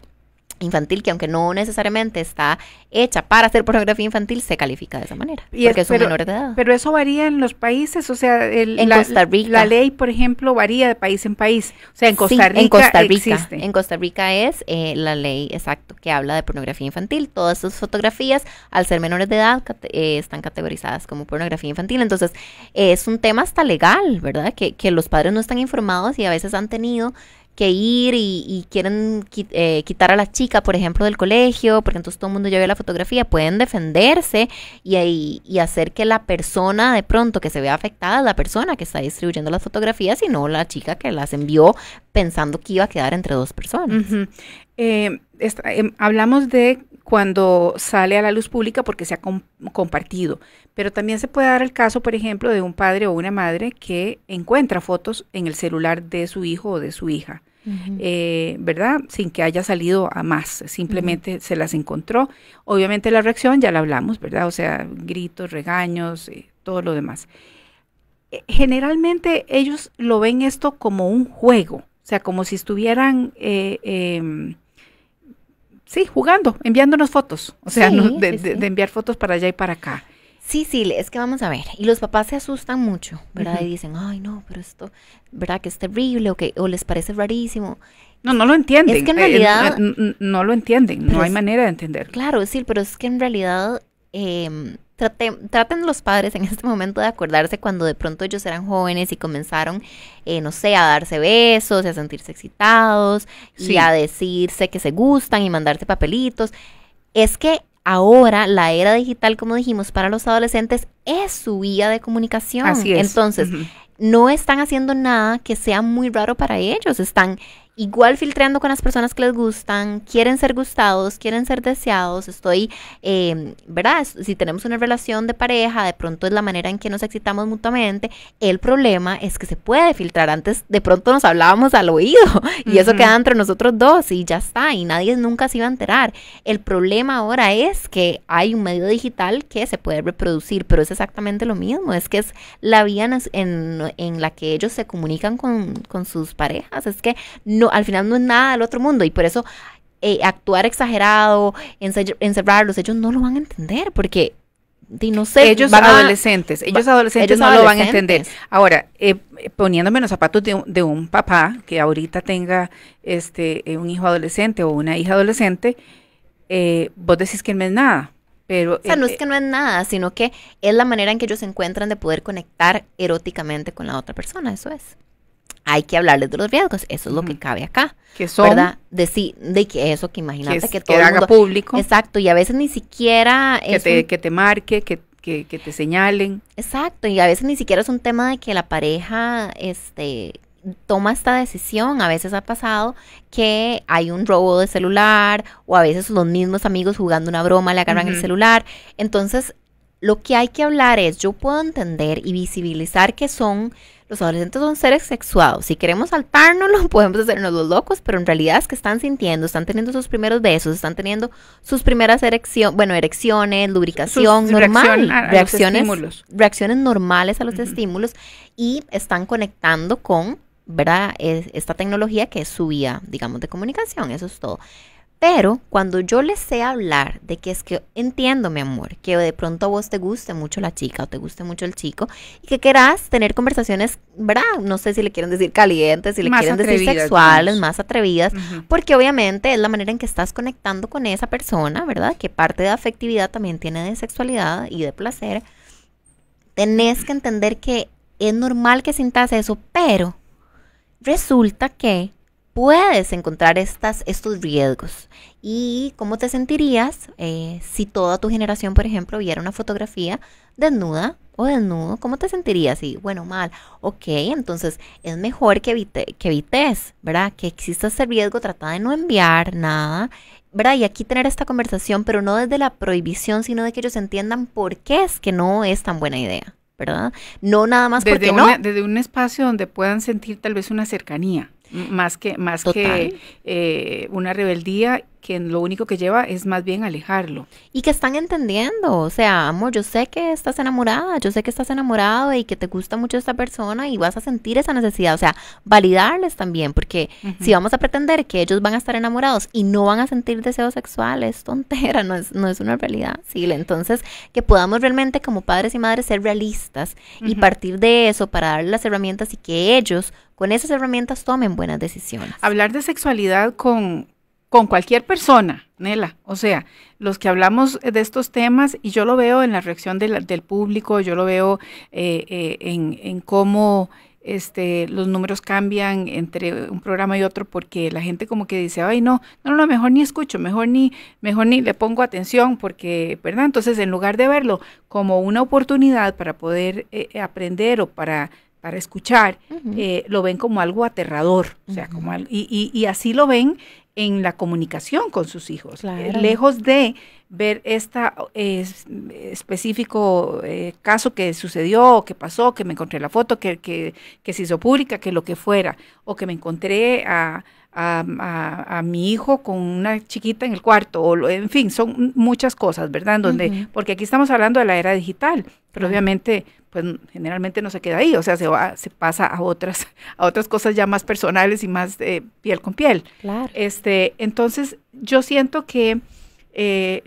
infantil que aunque no necesariamente está hecha para hacer pornografía infantil se califica de esa manera porque es, un menor de edad pero eso varía en los países o sea la, la ley por ejemplo varía de país en país o sea en Costa Rica en Costa Rica existe. en Costa Rica es eh, la ley exacto que habla de pornografía infantil todas sus fotografías al ser menores de edad eh, están categorizadas como pornografía infantil entonces es un tema hasta legal verdad que, que los padres no están informados y a veces han tenido que ir y, quieren eh, quitar a la chica, por ejemplo, del colegio, porque entonces todo el mundo ya vio la fotografía, pueden defenderse y, hacer que la persona de pronto que se vea afectada, la persona que está distribuyendo las fotografías, sino no la chica que las envió pensando que iba a quedar entre dos personas. Eh, eh, hablamos de cuando sale a la luz pública porque se ha compartido. Pero también se puede dar el caso, por ejemplo, de un padre o una madre que encuentra fotos en el celular de su hijo o de su hija. Eh, ¿verdad? Sin que haya salido a más, simplemente se las encontró. Obviamente la reacción ya la hablamos, ¿verdad? O sea, gritos, regaños, eh, todo lo demás. Eh, generalmente ellos lo ven esto como un juego, o sea, como si estuvieran em, sí, jugando, enviándonos fotos, o sea, de, enviar fotos para allá y para acá. Sí, sí, es que vamos a ver. Y los papás se asustan mucho, ¿verdad? Y dicen, ay, no, pero esto, ¿verdad? Que es terrible o, que, o les parece rarísimo. No, no lo entienden. Es que en eh, realidad... no, lo entienden, no hay manera de entender. Claro, sí, pero es que en realidad... Em, traten los padres en este momento de acordarse cuando de pronto ellos eran jóvenes y comenzaron, eh, no sé, a darse besos, a sentirse excitados y a decirse que se gustan y mandarse papelitos. Es que ahora la era digital, como dijimos, para los adolescentes es su vía de comunicación. Así Entonces, no están haciendo nada que sea muy raro para ellos, están igual filtrando con las personas que les gustan, quieren ser gustados, quieren ser deseados, estoy, em, ¿verdad? Si tenemos una relación de pareja, de pronto es la manera en que nos excitamos mutuamente, el problema es que se puede filtrar. Antes de pronto nos hablábamos al oído [laughs] y eso queda entre nosotros dos y ya está, y nadie nunca se iba a enterar. El problema ahora es que hay un medio digital que se puede reproducir, pero es exactamente lo mismo, es que es la vía en, en, la que ellos se comunican con, con sus parejas, es que no al final no es nada del otro mundo y por eso eh, actuar exagerado, encerrarlos, ellos no lo van a entender porque no sé, ellos van adolescentes, ellos adolescentes no lo van a entender. Ahora, eh, poniéndome los zapatos de un, papá que ahorita tenga este eh, un hijo adolescente o una hija adolescente, vos decís que no es nada. Pero, o sea, no es que no es nada, sino que es la manera en que ellos se encuentran de poder conectar eróticamente con la otra persona, eso es hay que hablarles de los riesgos. Eso es lo que cabe acá. Que son. De, sí, de que eso, que imagínate que, todo. Que haga público. Exacto, y a veces ni siquiera. Que, te, que te marque, que, te señalen. Exacto, y a veces ni siquiera es un tema de que la pareja este, toma esta decisión. A veces ha pasado que hay un robo de celular, o a veces los mismos amigos jugando una broma le agarran el celular. Entonces, lo que hay que hablar es: yo puedo entender y visibilizar que son los adolescentes son seres sexuados. Si queremos saltárnoslo, [laughs] podemos hacernos los locos, pero en realidad es que están sintiendo, están teniendo sus primeros besos, están teniendo sus primeras erecciones, bueno, erecciones, lubricación normal, reacciones, reacciones normales a los estímulos y están conectando con, ¿verdad? esta tecnología que es su vía, digamos, de comunicación. Eso es todo. Pero cuando yo les sé hablar de que es que entiendo, mi amor, que de pronto a vos te guste mucho la chica o te guste mucho el chico y que querás tener conversaciones, ¿verdad? No sé si le quieren decir calientes, si le quieren decir sexuales, más atrevidas, porque obviamente es la manera en que estás conectando con esa persona, ¿verdad? Que parte de afectividad también tiene de sexualidad y de placer. Tenés que entender que es normal que sintas eso, pero resulta que puedes encontrar estas, estos riesgos y cómo te sentirías eh, si toda tu generación, por ejemplo, viera una fotografía desnuda o desnudo, ¿cómo te sentirías? Y bueno, mal, ok, entonces es mejor que, que evites, ¿verdad? Que exista ese riesgo, trata de no enviar nada, ¿verdad? Y aquí tener esta conversación, pero no desde la prohibición, sino de que ellos entiendan por qué es que no es tan buena idea, ¿verdad? No nada más desde porque Desde un espacio donde puedan sentir tal vez una cercanía más que, más que eh, una rebeldía que lo único que lleva es más bien alejarlo. Y que están entendiendo, o sea, amor, yo sé que estás enamorada, yo sé que estás enamorado y que te gusta mucho esta persona y vas a sentir esa necesidad, o sea, validarles también, porque si vamos a pretender que ellos van a estar enamorados y no van a sentir deseos sexuales, es tontera, no es, no es una realidad, sí, entonces que podamos realmente como padres y madres ser realistas y partir de eso para darles las herramientas y que ellos con esas herramientas tomen buenas decisiones. Hablar de sexualidad con, con cualquier persona, Nela. O sea, los que hablamos de estos temas, y yo lo veo en la reacción del público, yo lo veo eh, eh, en, cómo este, los números cambian entre un programa y otro, porque la gente como que dice, ay, no, no, no, mejor ni escucho, mejor ni, mejor ni le pongo atención, porque, ¿verdad? Entonces, en lugar de verlo como una oportunidad para poder eh, aprender o para para escuchar, eh, lo ven como algo aterrador, o sea, como y, así lo ven en la comunicación con sus hijos, eh, lejos de ver este específico eh, caso que sucedió, que pasó, que me encontré la foto, que, que, se hizo pública, que lo que fuera, o que me encontré a, mi hijo con una chiquita en el cuarto, o en fin, son muchas cosas, ¿verdad? donde, Porque aquí estamos hablando de la era digital, pero obviamente pues generalmente no se queda ahí, o sea, se, va, se pasa a otras, [laughs] a otras cosas ya más personales y más eh, piel con piel. Este, entonces, yo siento que eh,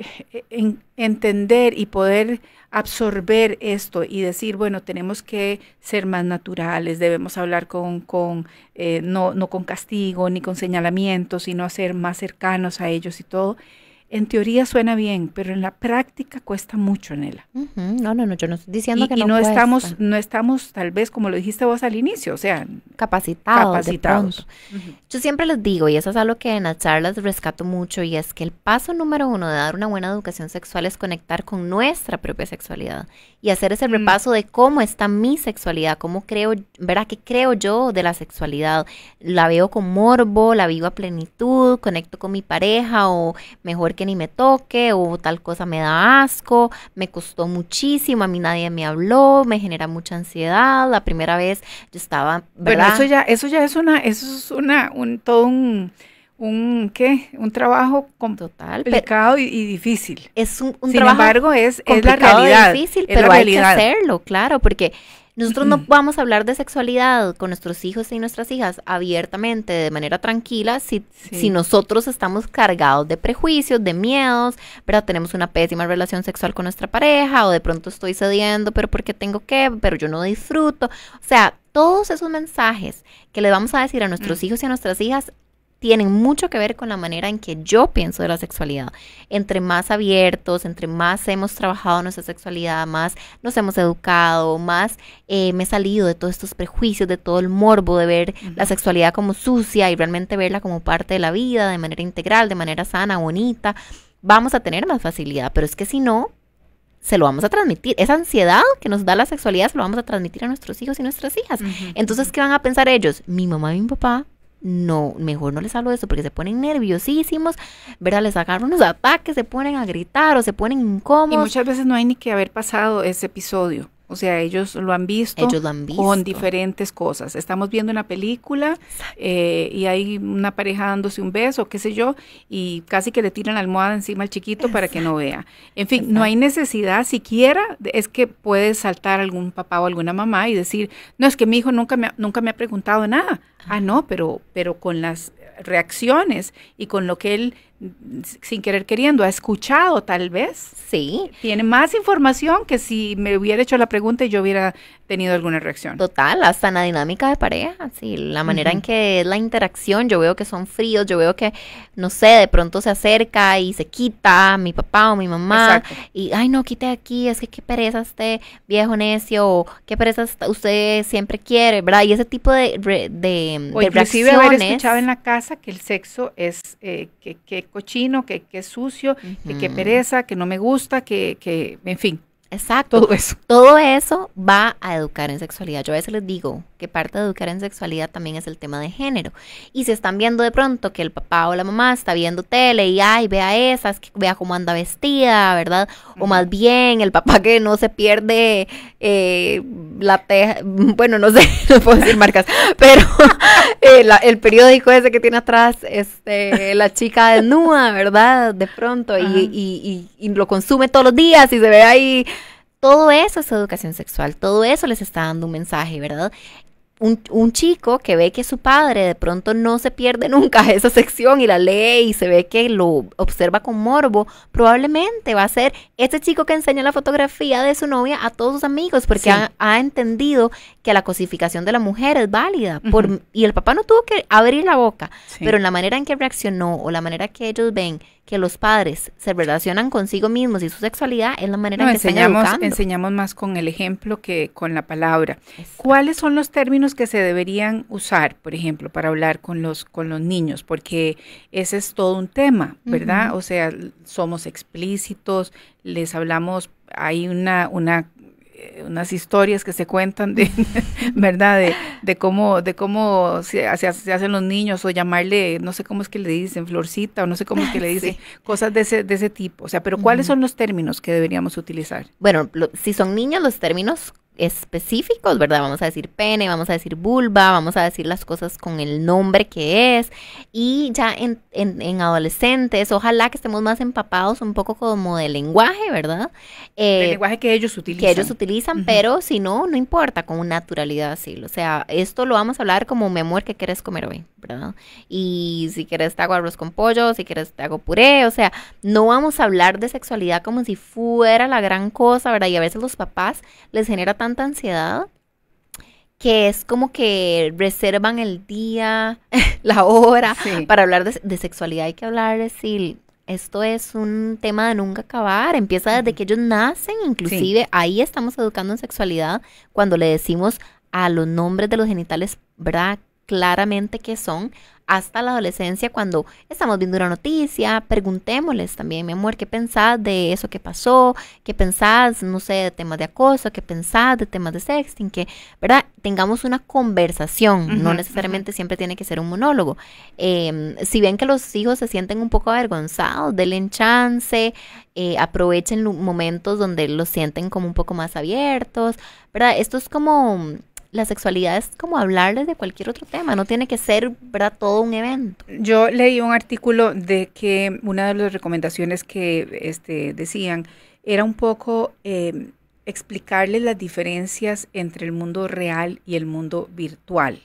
entender y poder absorber esto y decir, bueno, tenemos que ser más naturales, debemos hablar con, con eh, no, no con castigo ni con señalamientos, sino ser más cercanos a ellos y todo, en teoría suena bien, pero en la práctica cuesta mucho, en ella. No, no, no, yo no estoy diciendo que no. Y no estamos, no estamos, tal vez, como lo dijiste vos al inicio, o sea, capacitados. capacitados. Yo siempre les digo, y eso es algo que en las charlas rescato mucho, y es que el paso número uno de dar una buena educación sexual es conectar con nuestra propia sexualidad y hacer ese repaso de cómo está mi sexualidad, cómo creo, ¿verdad? ¿Qué creo yo de la sexualidad? ¿La veo con morbo? ¿La vivo a plenitud? ¿Conecto con mi pareja? ¿O mejor que ni me toque? ¿O tal cosa me da asco? ¿Me costó muchísimo? ¿A mí nadie me habló? ¿Me genera mucha ansiedad? La primera vez yo estaba, ¿verdad? eso ya, eso ya es una, eso es una, un, todo un un qué un trabajo Total, complicado y, difícil es un, trabajo embargo es, es la realidad difícil pero hay que hacerlo claro porque nosotros no vamos a hablar de sexualidad con nuestros hijos y nuestras hijas abiertamente, de manera tranquila, si, nosotros estamos cargados de prejuicios, de miedos, pero Tenemos una pésima relación sexual con nuestra pareja o de pronto estoy cediendo, pero ¿por qué tengo que? Pero yo no disfruto. O sea, todos esos mensajes que le vamos a decir a nuestros mm. hijos y a nuestras hijas tienen mucho que ver con la manera en que yo pienso de la sexualidad. Entre más abiertos, entre más hemos trabajado nuestra sexualidad, más nos hemos educado, más eh, me he salido de todos estos prejuicios, de todo el morbo de ver la sexualidad como sucia y realmente verla como parte de la vida, de manera integral, de manera sana, bonita, vamos a tener más facilidad. Pero es que si no, se lo vamos a transmitir. Esa ansiedad que nos da la sexualidad se lo vamos a transmitir a nuestros hijos y nuestras hijas. Entonces, ¿qué van a pensar ellos? Mi mamá y mi papá no, mejor no les hablo de eso porque se ponen nerviosísimos, ¿verdad? Les agarran unos ataques, se ponen a gritar o se ponen incómodos. Y muchas veces no hay ni que haber pasado ese episodio. O sea, ellos lo han visto, con diferentes cosas. Estamos viendo una película eh, y hay una pareja dándose un beso, qué sé yo, y casi que le tiran la almohada encima al chiquito para que no vea. En fin, no hay necesidad siquiera, es que puede saltar algún papá o alguna mamá y decir, no, es que mi hijo nunca me ha, nunca me ha preguntado nada. Ah, no, pero, pero con las reacciones y con lo que él sin querer queriendo, ha escuchado tal vez. Sí. Tiene más información que si me hubiera hecho la pregunta y yo hubiera tenido alguna reacción. Total, hasta en la dinámica de pareja, sí, la manera en que es la interacción, yo veo que son fríos, yo veo que, no sé, de pronto se acerca y se quita mi papá o mi mamá y, ay no, quite aquí, es que qué pereza este viejo necio, qué pereza usted siempre quiere, ¿verdad? Y ese tipo de, Pues de, escuchado en la casa que el sexo es, eh, que cochino, que, es sucio, que, que, pereza, que no me gusta, que, que, en fin. Exacto. Todo eso. Todo eso va a educar en sexualidad. Yo a veces les digo, que parte de educar en sexualidad también es el tema de género. Y se están viendo de pronto que el papá o la mamá está viendo tele y, ay, vea esas, vea cómo anda vestida, ¿verdad? O más bien el papá que no se pierde eh, la teja, [laughs] bueno, no sé, [laughs] no puedo decir marcas, [laughs] pero eh, el periódico ese que tiene atrás, este, la chica de desnuda, ¿verdad? De pronto, y, y, y lo consume todos los días y se ve ahí todo eso es educación sexual, todo eso les está dando un mensaje, ¿verdad? un, chico que ve que su padre de pronto no se pierde [laughs] nunca esa sección y la lee y se ve que lo observa con morbo, probablemente va a ser este chico que enseña la fotografía de su novia a todos sus amigos porque ha, entendido que la cosificación de la mujer es válida y el papá no tuvo que abrir la boca, pero en la manera en que reaccionó o la manera que ellos ven que los padres se relacionan consigo mismos y su sexualidad es la manera en que enseñamos, están enseñamos más con el ejemplo que con la palabra. ¿Cuáles son los términos que se deberían usar, por ejemplo, para hablar con los con los niños? Porque ese es todo un tema, ¿verdad? O sea, somos explícitos, les hablamos, hay una una eh, unas historias que se cuentan de [laughs] verdad de, cómo de cómo se, hacen los niños o llamarle no sé cómo es que le dicen florcita o no sé cómo es que le [laughs] dicen cosas de ese, de ese tipo o sea pero cuáles son los términos que deberíamos utilizar bueno si son niños los términos específicos, ¿verdad? Vamos a decir pene, vamos a decir vulva, vamos a decir las cosas con el nombre que es. Y ya en, en, adolescentes, ojalá que estemos más empapados un poco como de lenguaje, ¿verdad? el eh, lenguaje que ellos utilizan. Que ellos utilizan, pero si no, no importa, con naturalidad, así O sea, esto lo vamos a hablar como, mi amor, que quieres comer hoy? ¿Verdad? Y si quieres te hago arroz con pollo, si quieres te hago puré, o sea, no vamos a hablar de sexualidad como si fuera la gran cosa, ¿verdad? Y a veces los papás les genera tanto tanta ansiedad que es como que reservan el día, [laughs] la hora, para hablar de, sexualidad hay que hablar, de decir, esto es un tema de nunca acabar, empieza desde que ellos nacen, inclusive ahí estamos educando en sexualidad cuando le decimos a los nombres de los genitales, ¿verdad? claramente que son hasta la adolescencia cuando estamos viendo una noticia, preguntémosles también, mi amor, ¿qué pensás de eso que pasó? ¿Qué pensás, no sé, de temas de acoso? ¿Qué pensás de temas de sexting? Que, ¿verdad? Tengamos una conversación, no necesariamente siempre tiene que ser un monólogo. Em, si bien que los hijos se sienten un poco avergonzados, denle chance, eh, aprovechen momentos donde los sienten como un poco más abiertos, ¿verdad? Esto es como la sexualidad es como hablarles de cualquier otro tema, no tiene que ser, para todo un evento. Yo leí un artículo de que una de las recomendaciones que este, decían era un poco eh, explicarles las diferencias entre el mundo real y el mundo virtual.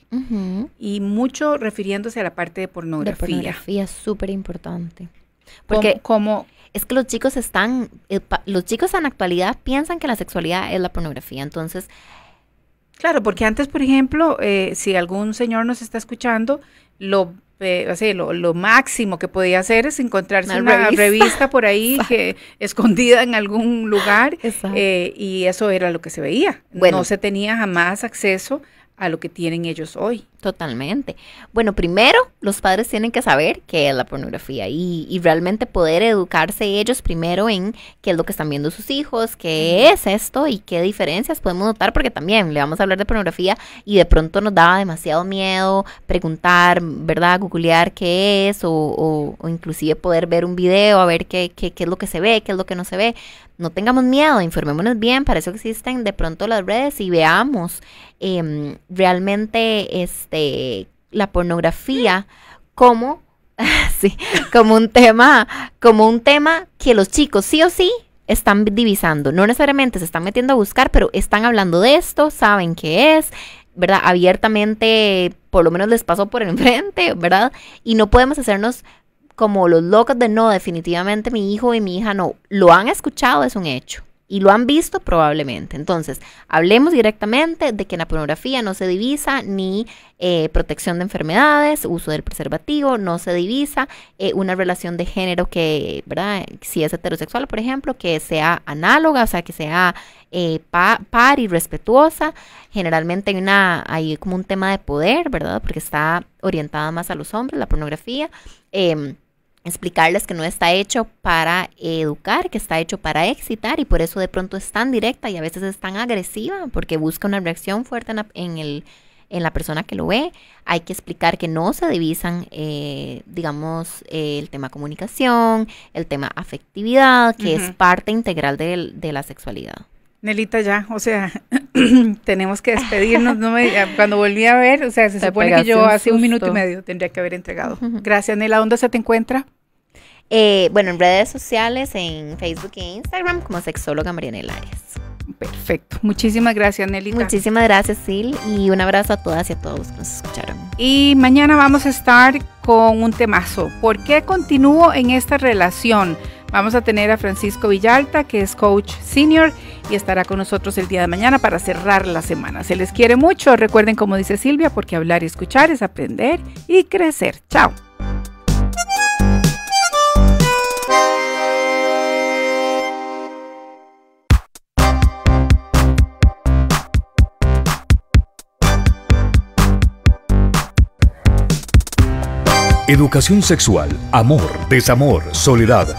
Y mucho refiriéndose a la parte de pornografía. La pornografía, súper importante. Porque como es que los chicos están, eh, los chicos en la actualidad piensan que la sexualidad es la pornografía. Entonces, Claro, porque antes, por ejemplo, eh, si algún señor nos está escuchando, eh, lo, lo, máximo que podía hacer es encontrarse una, revista. por ahí [laughs] escondida en algún lugar eh, y eso era lo que se veía. No se tenía jamás acceso a lo que tienen ellos hoy. Totalmente. Bueno, primero los padres tienen que saber qué es la pornografía y, y, realmente poder educarse ellos primero en qué es lo que están viendo sus hijos, qué es esto y qué diferencias podemos notar, porque también le vamos a hablar de pornografía y de pronto nos da demasiado miedo preguntar, ¿verdad? Googlear qué es o, o, inclusive poder ver un video, a ver qué, qué, qué es lo que se ve, qué es lo que no se ve no tengamos miedo, informémonos bien, para eso existen de pronto las redes y veamos em, realmente este, la pornografía como, [laughs] sí, como un tema, como un tema que los chicos sí o sí están divisando, no necesariamente se están metiendo a buscar, pero están hablando de esto, saben qué es, ¿verdad? Abiertamente, por lo menos les pasó por [laughs] enfrente, ¿verdad? Y no podemos hacernos como los locos de no, definitivamente mi hijo y mi hija no, lo han escuchado, es un hecho. Y lo han visto probablemente. Entonces, hablemos directamente de que en la pornografía no se divisa ni eh, protección de enfermedades, uso del preservativo, no se divisa eh, una relación de género que, ¿verdad? Si es heterosexual, por ejemplo, que sea análoga, o sea, que sea eh, par y respetuosa. Generalmente hay, una, hay como un tema de poder, ¿verdad? Porque está orientada más a los hombres, la pornografía. Eh, explicarles que no está hecho para educar, que está hecho para excitar y por eso de pronto es tan directa y a veces es tan agresiva porque busca una reacción fuerte en, la, en el, en la persona que lo ve. Hay que explicar que no se divisan, eh, digamos, eh, el tema comunicación, el tema afectividad, que es parte integral de, de la sexualidad. Nelita, ya, o sea, [clears throat] tenemos que despedirnos. No cuando volví a ver, o sea, se supone que yo hace un minuto y medio tendría que haber entregado. Gracias, Nela. ¿Dónde se te encuentra? Eh, bueno, en redes sociales, en Facebook e Instagram, como sexóloga Marianela Arias. Perfecto. Muchísimas gracias, Nelita. Muchísimas gracias, Sil. Y un abrazo a todas y a todos que nos escucharon. Y mañana vamos a estar con un temazo. ¿Por qué continúo en esta relación? Vamos a tener a Francisco Villalta, que es coach senior y estará con nosotros el día de mañana para cerrar la semana. Se les quiere mucho. Recuerden, como dice Silvia, porque hablar y escuchar es aprender y crecer. Chao. Educación sexual, amor, desamor, soledad